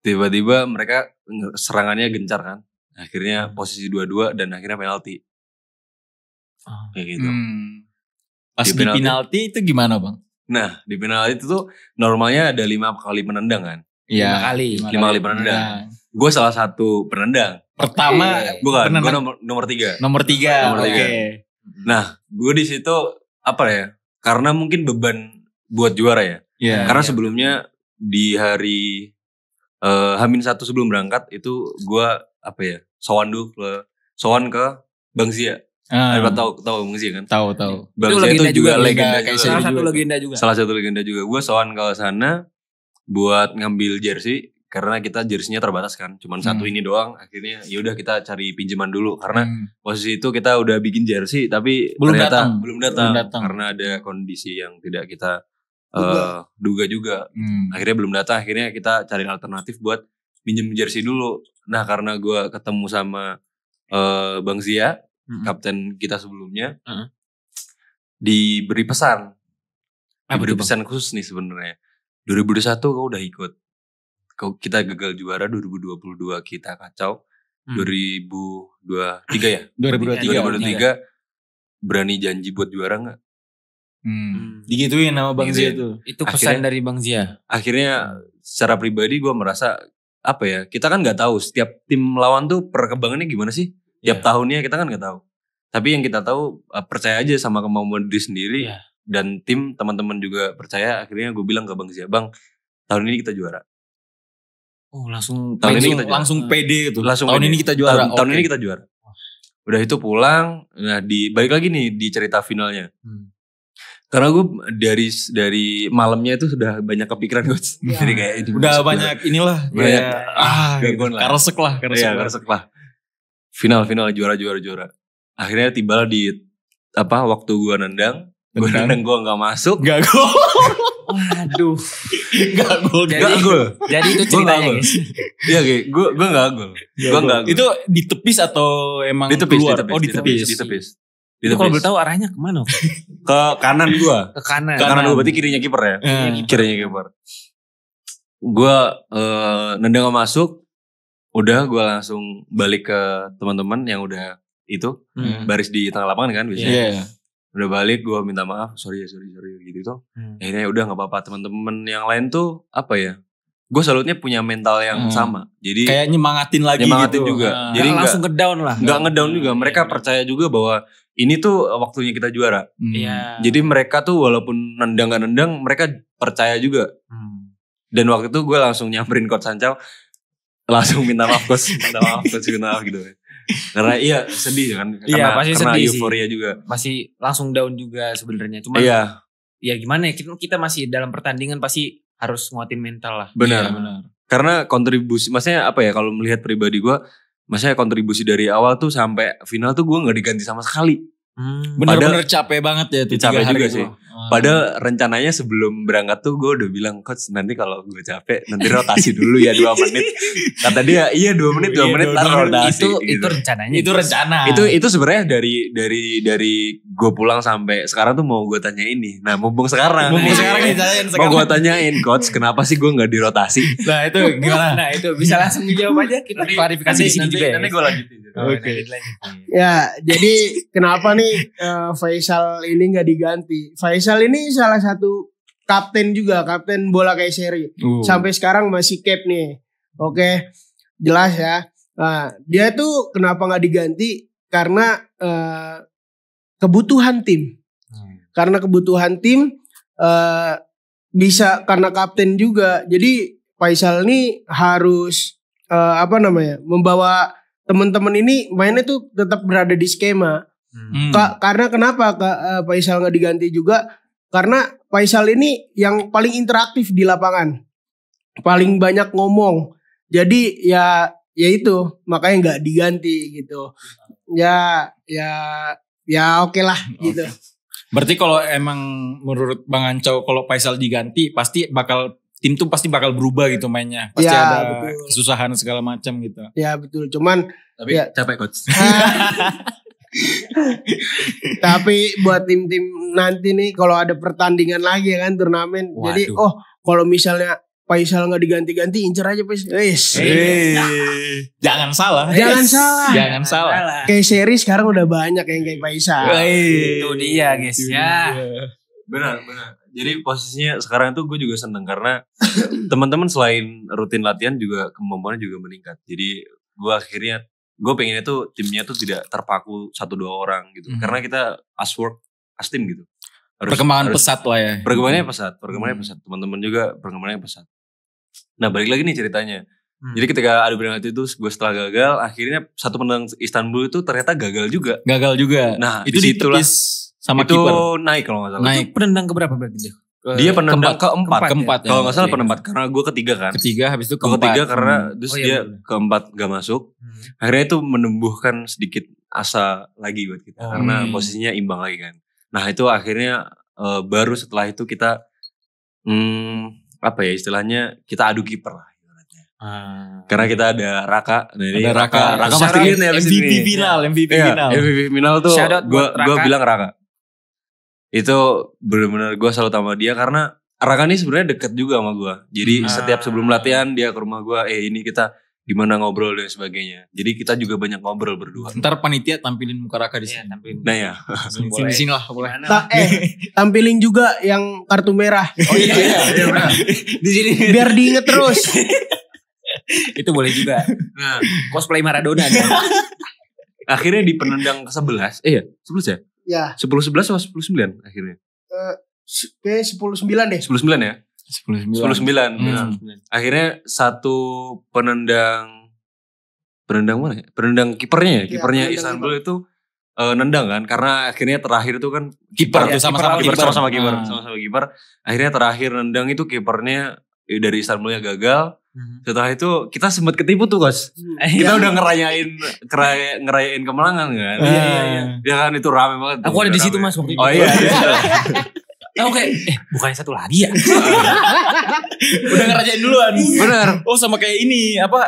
tiba-tiba mereka serangannya gencar kan akhirnya hmm. posisi dua-dua dan akhirnya penalti ah. kayak gitu hmm. pas di penalti itu gimana bang Nah di final itu tuh normalnya ada lima kali penendang kan? Iya. Lima kali. Lima, kali, penendang. penendang. Gue salah satu penendang. Pertama. Eh, bukan. Gue nomor, nomor tiga. Nomor tiga. Nomor tiga. Okay. Nah gue di situ apa ya? Karena mungkin beban buat juara ya. Yeah, Karena yeah. sebelumnya di hari uh, Hamin satu sebelum berangkat itu gue apa ya? Sowan dulu ke Sowan ke Bang Zia. Ah. Dapat tahu tahu sih kan? Tahu tahu. Bang itu legenda itu juga, legenda, kayak Salah satu legenda juga. Salah satu legenda juga. Gue soan ke sana buat ngambil jersey karena kita jersinya terbatas kan, cuman hmm. satu ini doang. Akhirnya yaudah kita cari pinjaman dulu karena hmm. posisi itu kita udah bikin jersey tapi belum ternyata datang. belum datang, belum datang karena ada kondisi yang tidak kita duga, uh, duga juga. Hmm. Akhirnya belum datang, akhirnya kita cari alternatif buat minjem jersey dulu. Nah karena gue ketemu sama uh, Bang Zia hmm kapten kita sebelumnya mm-hmm. diberi pesan Apa diberi pesan bang? khusus nih sebenarnya 2021 kau udah ikut kau kita gagal juara 2022 kita kacau mm. 2023 ya 2023 2023, 2023 ya. berani janji buat juara nggak Hmm. hmm. Digituin sama Bang Zia tuh. Itu pesan akhirnya, dari Bang Zia. Akhirnya hmm. secara pribadi gue merasa apa ya? Kita kan nggak tahu setiap tim lawan tuh perkembangannya gimana sih? tiap yeah. tahunnya kita kan nggak tahu tapi yang kita tahu e, percaya aja sama kemampuan diri sendiri yeah. dan tim teman-teman juga percaya akhirnya gue bilang ke bang Zia bang tahun ini kita juara oh langsung tahun ini kita juara. langsung PD gitu langsung tahun PD. ini kita juara tahun, okay. ini kita juara udah itu pulang nah di balik lagi nih di cerita finalnya hmm. karena gue dari dari malamnya itu sudah banyak kepikiran gue ya. jadi kayak udah banyak inilah banyak ya. ah gitu. Iya, karesek lah karesek, ya, karesek lah final final juara juara juara akhirnya tiba di apa waktu gua nendang gue nendang gue nggak masuk nggak gol waduh nggak gol nggak gol jadi itu ceritanya guys ya? iya gue gue gue nggak gol gue nggak itu ditepis atau emang ditepis, keluar ditepis, oh ditepis ditepis, ditepis. ditepis. kalau boleh tahu arahnya kemana ke kanan gua ke kanan ke kanan gue berarti kirinya kiper ya eh. kirinya kiper gua uh, nendang masuk udah gue langsung balik ke teman-teman yang udah itu hmm. baris di tengah lapangan kan biasanya yeah. udah balik gue minta maaf sorry ya sorry sorry gitu tuh gitu. hmm. akhirnya udah nggak apa-apa teman-teman yang lain tuh apa ya gue salutnya punya mental yang hmm. sama jadi kayak nyemangatin lagi nyemangatin gitu. juga nah. jadi gak langsung ke down lah nggak ngedown juga hmm. mereka yeah. percaya juga bahwa ini tuh waktunya kita juara hmm. yeah. jadi mereka tuh walaupun nendang gak nendang mereka percaya juga hmm. dan waktu itu gue langsung nyamperin coach Sancal langsung minta maaf kos minta maaf kos minta maaf gitu karena iya sedih kan iya, karena, iya, pasti karena sedih euforia sih. juga masih langsung down juga sebenarnya cuma iya. ya gimana ya kita, kita masih dalam pertandingan pasti harus nguatin mental lah benar ya, benar karena kontribusi maksudnya apa ya kalau melihat pribadi gue maksudnya kontribusi dari awal tuh sampai final tuh gue nggak diganti sama sekali Hmm, Bener-bener capek banget ya tuh capek juga sih. Oh, Padahal iya. rencananya sebelum berangkat tuh gue udah bilang coach nanti kalau gue capek nanti rotasi dulu ya dua menit. Kata dia iya dua menit dua iya, menit taruh rotasi. Itu gitu. itu rencananya. Itu rencana. Itu itu sebenarnya dari dari dari gue pulang sampai sekarang tuh mau gue tanya ini. Nah mumpung sekarang. Mumpung sekarang ditanyain. Mau gue tanyain coach kenapa sih gue nggak dirotasi? Nah itu gimana? Nah itu bisa langsung dijawab aja kita nanti, klarifikasi nanti, di sini nanti, juga. Ya. Nanti gue lanjutin. Oke. Okay. Ya jadi iya. kenapa nih uh, Faisal ini nggak diganti? Faisal Faisal ini salah satu kapten juga, kapten bola seri. Uh. Sampai sekarang masih cap nih. Oke. Jelas ya. Nah, dia tuh kenapa nggak diganti? Karena uh, kebutuhan tim. Hmm. Karena kebutuhan tim uh, bisa karena kapten juga. Jadi Faisal ini harus uh, apa namanya? membawa teman-teman ini mainnya tuh tetap berada di skema. Hmm. Ka karena kenapa Kak uh, Faisal nggak diganti juga? Karena Faisal ini yang paling interaktif di lapangan. Paling banyak ngomong. Jadi ya ya itu makanya nggak diganti gitu. Ya ya ya oke okay lah gitu. Berarti kalau emang menurut Bang Ancau kalau Faisal diganti pasti bakal tim tuh pasti bakal berubah gitu mainnya. Pasti ya, ada betul. kesusahan segala macam gitu. Ya betul. Cuman tapi ya. capek coach. Tapi buat tim-tim nanti nih kalau ada pertandingan lagi ya kan turnamen. Waduh. Jadi oh kalau misalnya Faisal nggak diganti-ganti incer aja Faisal. Hey. Jangan salah. Jangan yes. salah. Jangan salah. Kayak seri sekarang udah banyak yang kayak Faisal. Hey. Itu dia guys ya. Benar, benar. Jadi posisinya sekarang itu gue juga seneng karena teman-teman selain rutin latihan juga kemampuannya juga meningkat. Jadi gue akhirnya gue pengennya tuh timnya tuh tidak terpaku satu dua orang gitu hmm. karena kita as work as team gitu harus, perkembangan harus, pesat lah ya perkembangannya mhm. pesat perkembangannya hmm. pesat teman-teman juga perkembangannya pesat nah balik lagi nih ceritanya Hmm. Jadi ketika ada berangkat itu gue setelah gagal, akhirnya satu menang Istanbul itu ternyata gagal juga. Gagal juga. Nah, itu ditulis sama itu keeper. naik kalau nggak salah. Naik. Itu penendang keberapa berarti dia? dia penendang keempat, keempat, keempat ya? kalau nggak salah okay. Iya. penempat karena gue ketiga kan ketiga habis itu keempat ketiga karena hmm. terus oh, iya, dia bener. keempat gak masuk hmm. akhirnya itu menumbuhkan sedikit asa lagi buat kita oh. hmm. karena posisinya imbang lagi kan nah itu akhirnya uh, baru setelah itu kita hmm, apa ya istilahnya kita adu kiper lah Hmm. Karena kita ada Raka, nah ada Raka, Raka, Raka mastiin ya MVP final, MVP ya, final. MVP final tuh gue gue bilang Raka itu benar-benar gue selalu sama dia karena Raka ini sebenarnya deket juga sama gue. Jadi nah. setiap sebelum ah. latihan dia ke rumah gue, eh ini kita gimana ngobrol dan sebagainya. Jadi kita juga banyak ngobrol berdua. Ntar panitia tampilin muka Raka di iya, sini. Ya, tampilin. Nah ya. Sini, sini lah boleh. Ta eh, tampilin juga yang kartu merah. Oh iya, iya, iya benar. di sini. Biar diinget terus. itu boleh juga. Nah, cosplay Maradona. Kan? Akhirnya di penendang ke sebelas Eh ya, sebelas ya? Ya. Sepuluh sebelas atau sepuluh sembilan akhirnya? Eh, sepuluh sembilan deh. Sepuluh sembilan ya? Sepuluh sembilan. Hmm. Akhirnya satu penendang penendang mana? Ya? Penendang kipernya ya? Ya, kipernya ya, Istanbul itu uh, nendang kan karena akhirnya terakhir itu kan kiper ya, sama-sama kiper sama-sama kiper sama-sama hmm. kiper akhirnya terakhir nendang itu kipernya Iya, dari Istanbulnya gagal. Hmm. Setelah itu kita sempat ketipu tuh, guys Hmm. Iya. Kita udah ngerayain ngerayain kemenangan kan. Ah. Iya, mm-hmm. iya, iya. Ya kan itu rame banget. Aku ada di situ, Mas, waktu itu. Oh iya. iya. Oke, okay. eh, bukannya satu lagi ya? udah ngerajain duluan. Bener. Oh sama kayak ini apa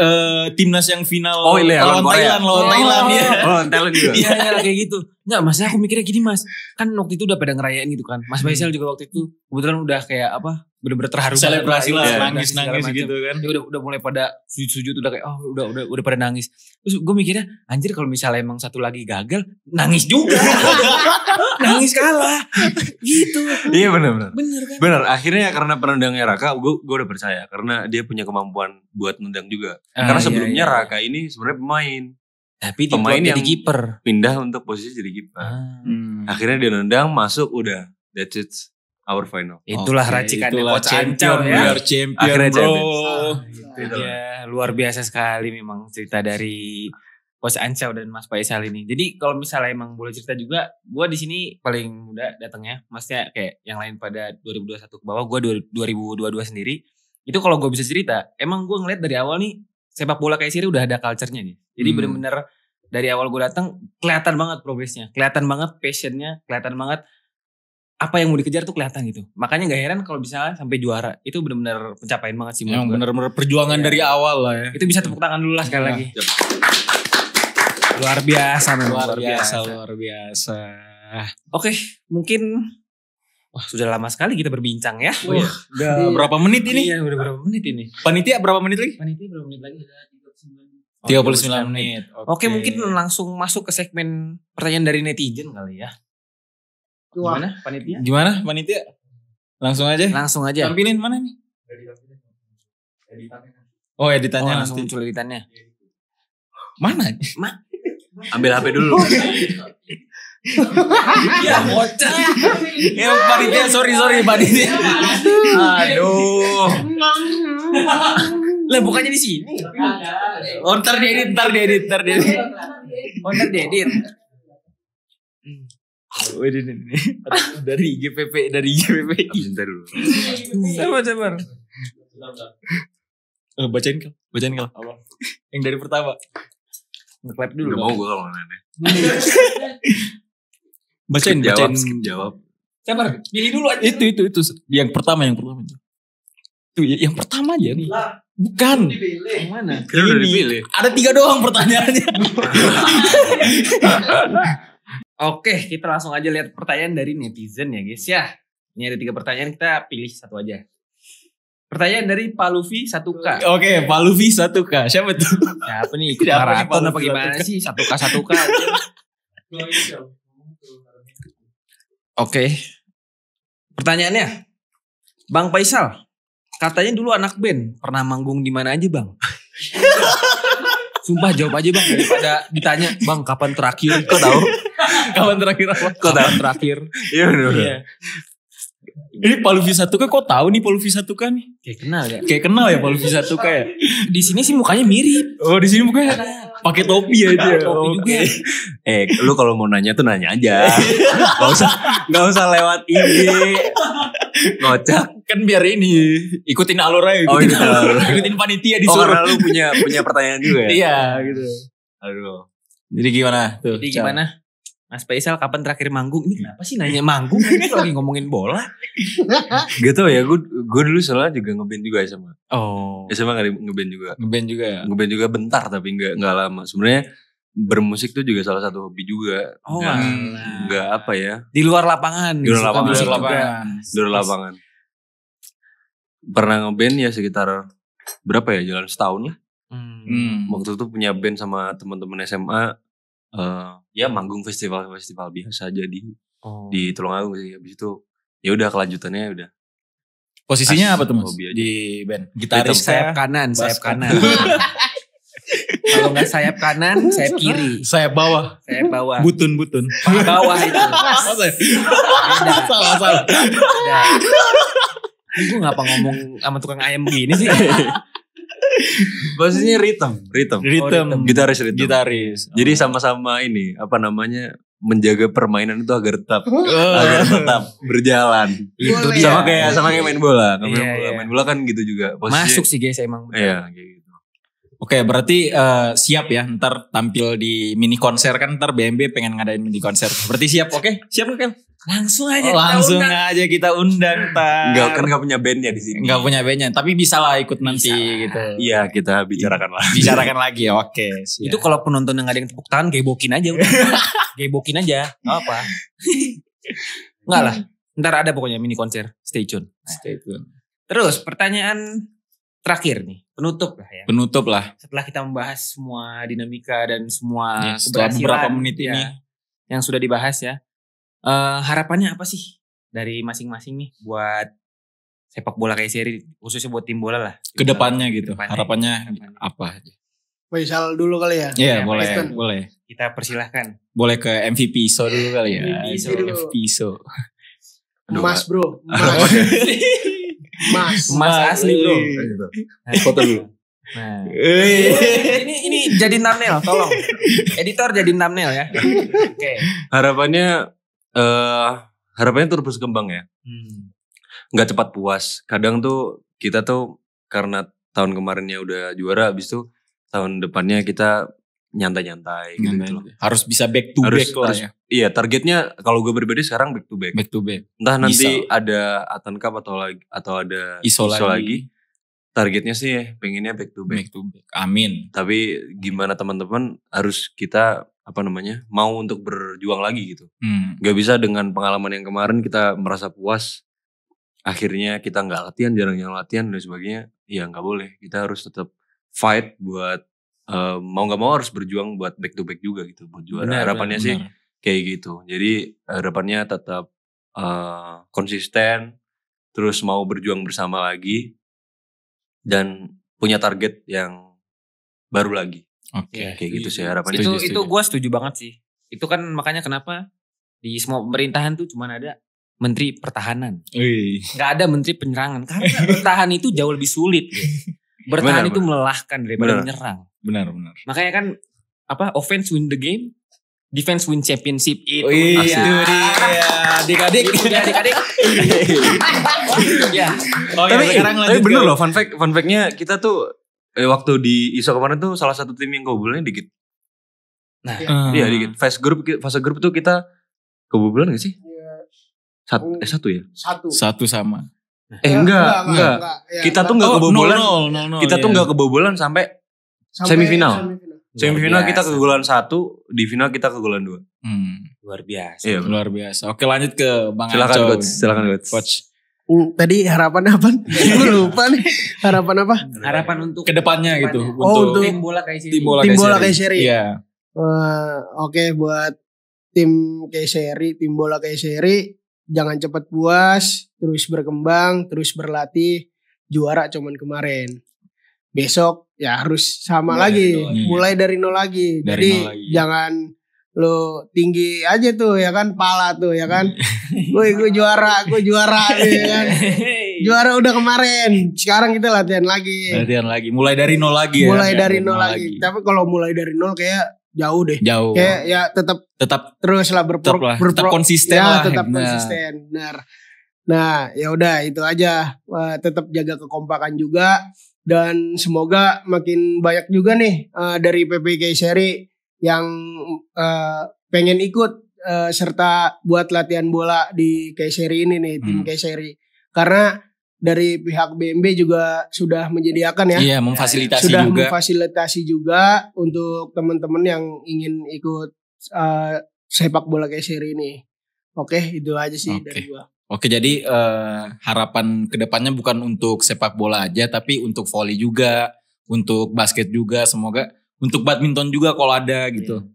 uh, timnas yang final oh, iya, lawan Thailand, lawan oh. Thailand ya. Lawan Thailand juga. Iya, ya, kayak gitu. Enggak, Mas, aku mikirnya gini, Mas. Kan waktu itu udah pada ngerayain gitu kan. Mas hmm. Faisal juga waktu itu kebetulan udah kayak apa? bener-bener terharu selebrasi lah nangis nangis, nangis gitu kan ya, udah udah mulai pada sujud sujud udah kayak oh udah udah udah pada nangis terus gue mikirnya anjir kalau misalnya emang satu lagi gagal nangis juga nangis kalah gitu iya benar benar benar kan benar akhirnya karena penendangnya Raka gue gue udah percaya karena dia punya kemampuan buat nendang juga ah, karena iya, sebelumnya iya, iya, Raka ini sebenarnya pemain tapi pemain yang jadi pindah untuk posisi jadi kiper ah. hmm. akhirnya dia nendang masuk udah that's it our final. Itulah okay, racikan itulah champion, Ancam ya. We are champion Akhirnya bro. ya, luar biasa sekali memang cerita dari Coach Ancau dan Mas Faisal ini. Jadi kalau misalnya emang boleh cerita juga, gue di sini paling muda datangnya, maksudnya kayak yang lain pada 2021 ke bawah, gue 2022 sendiri. Itu kalau gue bisa cerita, emang gue ngeliat dari awal nih sepak bola kayak siri udah ada culture-nya nih. Jadi hmm. bener-bener dari awal gue datang kelihatan banget progresnya, kelihatan banget passionnya, kelihatan banget apa yang mau dikejar tuh kelihatan gitu. Makanya gak heran kalau bisa sampai juara itu benar-benar pencapaian banget sih. Yang benar-benar perjuangan ya. dari awal lah ya. Itu bisa tepuk tangan dulu lah sekali ya. lagi. Ya. Luar biasa memang. Luar, luar biasa, biasa, luar biasa. Oke, okay, mungkin Wah, sudah lama sekali kita berbincang ya. Wah, oh, iya. udah iya. berapa menit ini? Iya, udah berapa menit ini? Panitia berapa menit lagi? Panitia berapa menit lagi? Udah 39. Oh, 39 menit. menit. Okay. Oke, mungkin langsung masuk ke segmen pertanyaan dari netizen kali ya. Gimana panitia? Gimana panitia? Langsung aja. Langsung aja. Tampilin mana nih? Editannya. Oh editannya oh, langsung muncul editannya. Mana? Ma Ambil HP dulu. ya bocah. ya panitia sorry sorry panitia. Aduh. Lah bukannya di sini. Oh ntar diedit ntar diedit ntar diedit. Oh ntar diedit. Waduh ini ini dari GPP dari GPP. Bentar dulu. Sabar sabar. Eh, bacain kal, bacain kal. Apa? Yang dari pertama. Ngeklap dulu. Gak mau gue kalau nanya. bacain, skip bacain. Jawab, skip jawab. Sabar, pilih dulu aja. Itu, itu, itu. Yang pertama, yang pertama. Itu, ya, yang pertama aja nih. Bukan. Yang mana? Ini. Ada tiga doang pertanyaannya. Oke, kita langsung aja lihat pertanyaan dari netizen ya guys ya. Ini ada tiga pertanyaan, kita pilih satu aja. Pertanyaan dari Pak Luffy 1K. Oke, Pak Luffy 1K. Siapa tuh? Siapa nih? Ikut maraton apa gimana sih? 1K, 1K. Oke. Pertanyaannya, Bang Faisal, katanya dulu anak band, pernah manggung di mana aja bang? Sumpah jawab aja bang daripada ditanya bang kapan terakhir kau tahu? kapan terakhir apa? Kau kapan tahu? terakhir? Iya benar. Iya. Ini satu kan? kok tahu nih Paluvi satu kan Kayak kenal ya. Kayak kenal ya Paluvi satu kayak Di sini sih mukanya mirip. Oh, di sini mukanya pakai topi aja. Ya dia. Ya? Topi juga. Oh, iya. Eh, lu kalau mau nanya tuh nanya aja. gak usah gak usah lewat ini ngocak Kan biar ini ikutin alur aja, oh, ikutin oh, alur, ikutin panitia di Oh, karena lu punya punya pertanyaan juga ya. iya, gitu. Aduh. Jadi gimana tuh? Jadi gimana? Mas Faisal kapan terakhir manggung? Ini kenapa sih nanya manggung? Ini lagi ngomongin bola. gitu ya, gue gue dulu soalnya juga ngeband juga sama Oh. Ya nggak ngeband juga. Ngeband juga. Ya? Ngeband juga bentar tapi nggak nggak lama. Sebenarnya bermusik tuh juga salah satu hobi juga. Oh, nggak, nggak apa ya? Di luar lapangan. Di luar lapangan. Di luar lapangan. Di luar lapangan. Pernah ngeband ya sekitar berapa ya? Jalan setahun lah. Hmm. Waktu itu punya band sama teman-teman SMA. Uh, eh, ya manggung festival-festival biasa aja di oh. di Tulungagung sih. Habis itu ya udah kelanjutannya ya udah Posisinya As, apa tuh mas? Di band. Gitaris sayap kanan, sayap kanan. Kalau nggak sayap kanan, sayap kiri. Sayap bawah. Sayap bawah. Butun butun. Bawah itu. Salah salah. Beda. gue ngapa ngomong sama tukang ayam begini sih? Maksudnya rhythm, rhythm, oh, rhythm. Oh, gitaris, rhythm. gitaris. Oh. Jadi sama-sama ini apa namanya menjaga permainan itu agar tetap oh. agar tetap berjalan. Itu sama kayak sama kayak main bola, main, yeah, bola. Yeah. main bola iya. kan gitu juga. Posisi, Masuk sih guys emang. Iya, Oke, berarti uh, siap ya ntar tampil di mini konser kan ntar BMB pengen ngadain mini konser. Berarti siap, oke? Okay? Siap Kel? Langsung aja. Oh, langsung kita aja kita undang Enggak kan nggak punya bandnya di sini. Nggak punya bandnya, tapi bisa lah ikut bisa. nanti gitu. Iya kita bicarakan lagi. Bicarakan lagi, ya, oke. Okay, Itu kalau penonton yang ada yang tepuk tangan, gebokin aja udah. gebokin aja, gak apa. Enggak lah. Ntar ada pokoknya mini konser. Stay tune. Stay tune. Terus pertanyaan terakhir nih penutup lah ya penutup lah setelah kita membahas semua dinamika dan semua ya, beberapa menit ya, ini yang sudah dibahas ya uh, harapannya apa sih dari masing-masing nih buat sepak bola kayak seri khususnya buat tim bola lah kedepannya gitu kedepannya, harapannya, kedepannya apa Faisal dulu kali ya. Iya, yeah, boleh. Kristen. Boleh. Kita persilahkan. Boleh ke MVP so dulu kali ya. MVP so MVP so. Mas bro. Mas. Mas, mas asli bro. Gitu. Eh, foto dulu. Nah. ini ini jadi thumbnail, tolong. Editor jadi thumbnail ya. Oke. Okay. Harapannya uh, harapannya terus berkembang ya. Hmm. Gak cepat puas. Kadang tuh kita tuh karena tahun kemarinnya udah juara habis itu tahun depannya kita nyantai-nyantai gitu, gitu. Harus bisa back to harus, back lah harus, ya. Iya targetnya kalau gue pribadi sekarang back to back. Back to back. Entah nanti Bisa. ada Atan Cup atau lagi atau ada ISO, ISO lagi. lagi. Targetnya sih pengennya back to back. Back to back. Amin. Tapi gimana teman-teman harus kita apa namanya mau untuk berjuang lagi gitu. Hmm. Gak bisa dengan pengalaman yang kemarin kita merasa puas. Akhirnya kita nggak latihan, jarang-jarang latihan dan sebagainya. Ya nggak boleh. Kita harus tetap fight buat Uh, mau nggak mau harus berjuang buat back to back juga gitu buat juara. Harapannya sih bener kayak gitu jadi harapannya eh, tetap uh, konsisten terus mau berjuang bersama lagi dan punya target yang baru lagi oke okay. Iya, kayak gitu sih harapannya itu itu gue setuju banget sih itu kan makanya kenapa di semua pemerintahan tuh cuma ada menteri pertahanan nggak ada menteri penyerangan karena pertahanan itu jauh lebih sulit gitu. bertahan benar, itu benar. melelahkan daripada benar. menyerang benar benar makanya kan apa offense win the game Defense Win Championship itu. Oh, iya, itu dia. Iya. Adik-adik. Adik-adik. ya. Oh, iya, tapi, ya, sekarang tapi bener loh fun fact fun factnya kita tuh eh, waktu di ISO kemarin tuh salah satu tim yang kebobolannya dikit. Nah, iya, iya dikit. Fase grup fase grup tuh kita kebobolan gak sih? Satu, eh, satu ya? Satu. Satu sama. Eh enggak, enggak. enggak. enggak. enggak. Ya, kita enggak. tuh enggak oh, kebobolan. No, no, no, no, kita yeah. tuh enggak kebobolan sampai, sampai semifinal. semifinal. Semifinal kita keguguran satu, di final kita keguguran dua. Hmm. Luar biasa. Iya, luar biasa. Oke lanjut ke Bang Silakan coach, silakan coach. coach. Uh, tadi harapan apa? Gue lupa nih. Harapan apa? Harapan untuk kedepannya depannya. gitu. Oh, untuk, tim bola kayak Tim bola, tim bola kayak seri. Iya. Uh, Oke okay, buat tim kayak seri, tim bola kayak seri, jangan cepat puas, terus berkembang, terus berlatih. Juara cuman kemarin. Besok ya harus sama mulai lagi, nol, mulai dari nol lagi. Dari Jadi nol lagi. jangan lo tinggi aja tuh ya kan pala tuh ya kan. Gue gue juara, gue juara ya kan. Juara udah kemarin, sekarang kita latihan lagi. Latihan lagi, mulai dari nol lagi mulai ya. Mulai dari nol, nol lagi. lagi. Tapi kalau mulai dari nol kayak jauh deh. Jauh. Kayak ya tetap tetap terus lah berpro, tetap, lah, berpro, tetap konsisten ya, lah. tetap nah. konsisten. Benar. Nah, ya udah itu aja. tetap jaga kekompakan juga dan semoga makin banyak juga nih uh, dari PPG Seri yang uh, pengen ikut uh, serta buat latihan bola di K-Seri ini nih tim hmm. K-Seri karena dari pihak BMB juga sudah menyediakan ya iya memfasilitasi sudah juga memfasilitasi juga untuk teman-teman yang ingin ikut uh, sepak bola K-Seri ini oke itu aja sih okay. dari gua Oke, jadi uh, harapan kedepannya bukan untuk sepak bola aja, tapi untuk volley juga, untuk basket juga, semoga untuk badminton juga kalau ada gitu. Iya.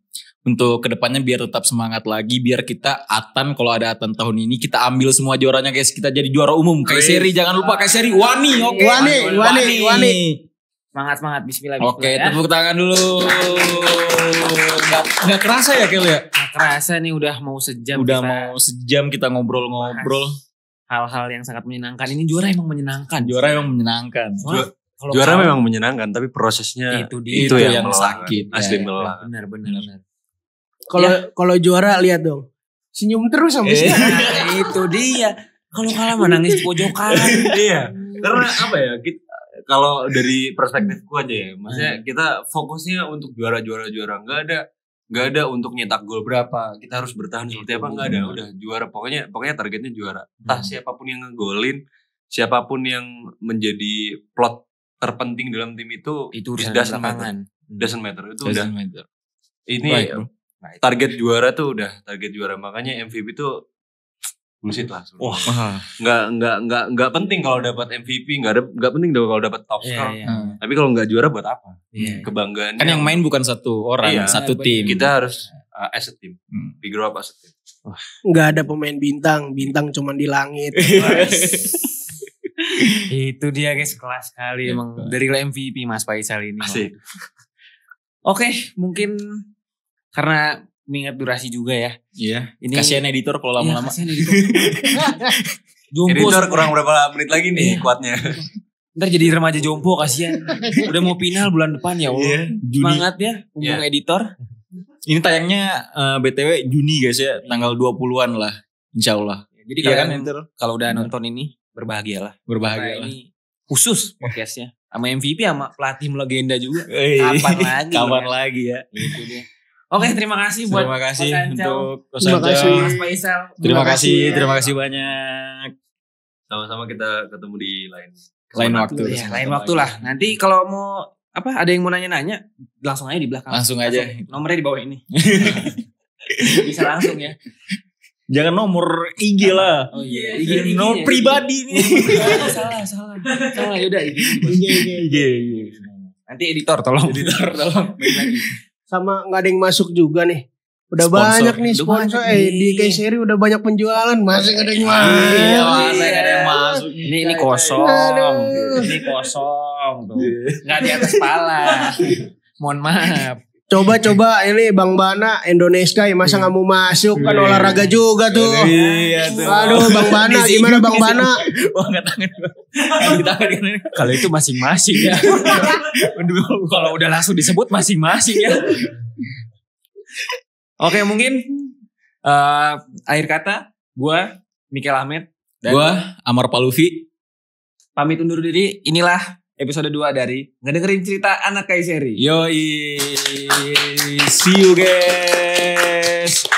Untuk kedepannya biar tetap semangat lagi, biar kita atan kalau ada atan tahun ini kita ambil semua juaranya guys, kita jadi juara umum. Kayak seri jangan lupa kayak seri Wani, oke. Okay. Wani, Wani, Wani. Semangat semangat Bismillah. Oke, okay, ya. tepuk tangan dulu. Gak, gak kerasa ya Kel ya kerasa nih udah mau sejam. Udah kita mau sejam kita ngobrol-ngobrol. Hal-hal yang sangat menyenangkan. Ini juara emang menyenangkan. Juara emang menyenangkan. Juara, kalau juara kalau, memang menyenangkan, tapi prosesnya itu, dia, itu, itu yang, yang sakit. Asli iya, ya, melangkan. Benar, benar, Kalau ya. kalau juara lihat dong, senyum terus sama eh. nah, itu dia. Kalau kalah menangis pojokan. iya. Karena apa ya? Kita, kalau dari perspektifku aja ya, maksudnya hmm. kita fokusnya untuk juara juara juara nggak ada nggak ada untuk nyetak gol berapa kita harus bertahan gitu, seperti apa nggak ada udah juara pokoknya pokoknya targetnya juara entah hmm. siapapun yang ngegolin siapapun yang menjadi plot terpenting dalam tim itu itu urusan doesn't matter. Hmm. doesn't matter itu udah ini target juara tuh udah target juara makanya MVP tuh musik lah. Wah, oh. nggak nggak nggak nggak penting kalau dapat MVP, nggak ada nggak penting kalau dapat top yeah, score. Yeah, hmm. Tapi kalau nggak juara buat apa? Yeah. Kebanggaan. Kan yang main bukan satu orang, iya, satu iya, tim. Kita harus uh, as a team. Hmm. We as a team. Nggak ada pemain bintang, bintang cuma di langit. itu dia guys kelas kali ya, emang dari MVP Mas Faisal ini. Oke, okay, mungkin karena mengingat durasi juga ya. Iya. Ini kasihan editor kalau iya, lama-lama. Ya, editor. editor kurang berapa menit lagi nih iya. kuatnya. Ntar jadi remaja jompo kasihan. Udah mau final bulan depan ya Iya, Semangat ya, iya. editor. Ini tayangnya uh, eh, BTW Juni guys ya, tanggal 20-an lah. insyaallah. Iya, jadi ya, kalian iya kan, kalau udah nonton ini berbahagialah. Berbahagialah. Ini khusus podcastnya sama MVP sama pelatih legenda juga. Kapan lagi? Kapan ya? lagi ya? Gitu dia. Oke, okay, terima kasih buat Terima kasih untuk Terima kasih Mas Terima, kasih, ya. terima kasih banyak. Sama-sama kita ketemu di lain lain waktu. Ya, lain waktu lah. Nanti kalau mau apa ada yang mau nanya-nanya langsung aja di belakang. Langsung aja. Langsung, nomornya di bawah ini. Bisa langsung ya. Jangan nomor IG lah. Oh iya. IG, IG, iya, iya. nomor pribadi nih. Oh, salah, salah. Salah, yaudah. IG, IG, IG. Nanti editor tolong. Editor tolong sama nggak ada yang masuk juga nih. Udah sponsor. banyak nih sponsor, banyak eh nih. di udah banyak penjualan, masih nggak ada yang iya, masuk. Iya, masih nggak ada yang masuk. Iya. Ini ini kosong. Aduh. Ini kosong tuh. Enggak iya. di atas pala. Mohon maaf. Coba-coba ini Bang Bana Indonesia ya masa nggak mau masuk kan iya. olahraga juga tuh. Iya, iya Aduh Bang Bana gimana Bang Bana? Wah nggak tangan tangan Kalau itu masing-masing ya. Kalau udah langsung disebut masing-masing ya. Oke mungkin uh, akhir kata gue Mikel Ahmed gue Amar Palufi pamit undur diri. Inilah episode 2 dari ngedengerin cerita anak Kaiseri. Yoi. See you guys.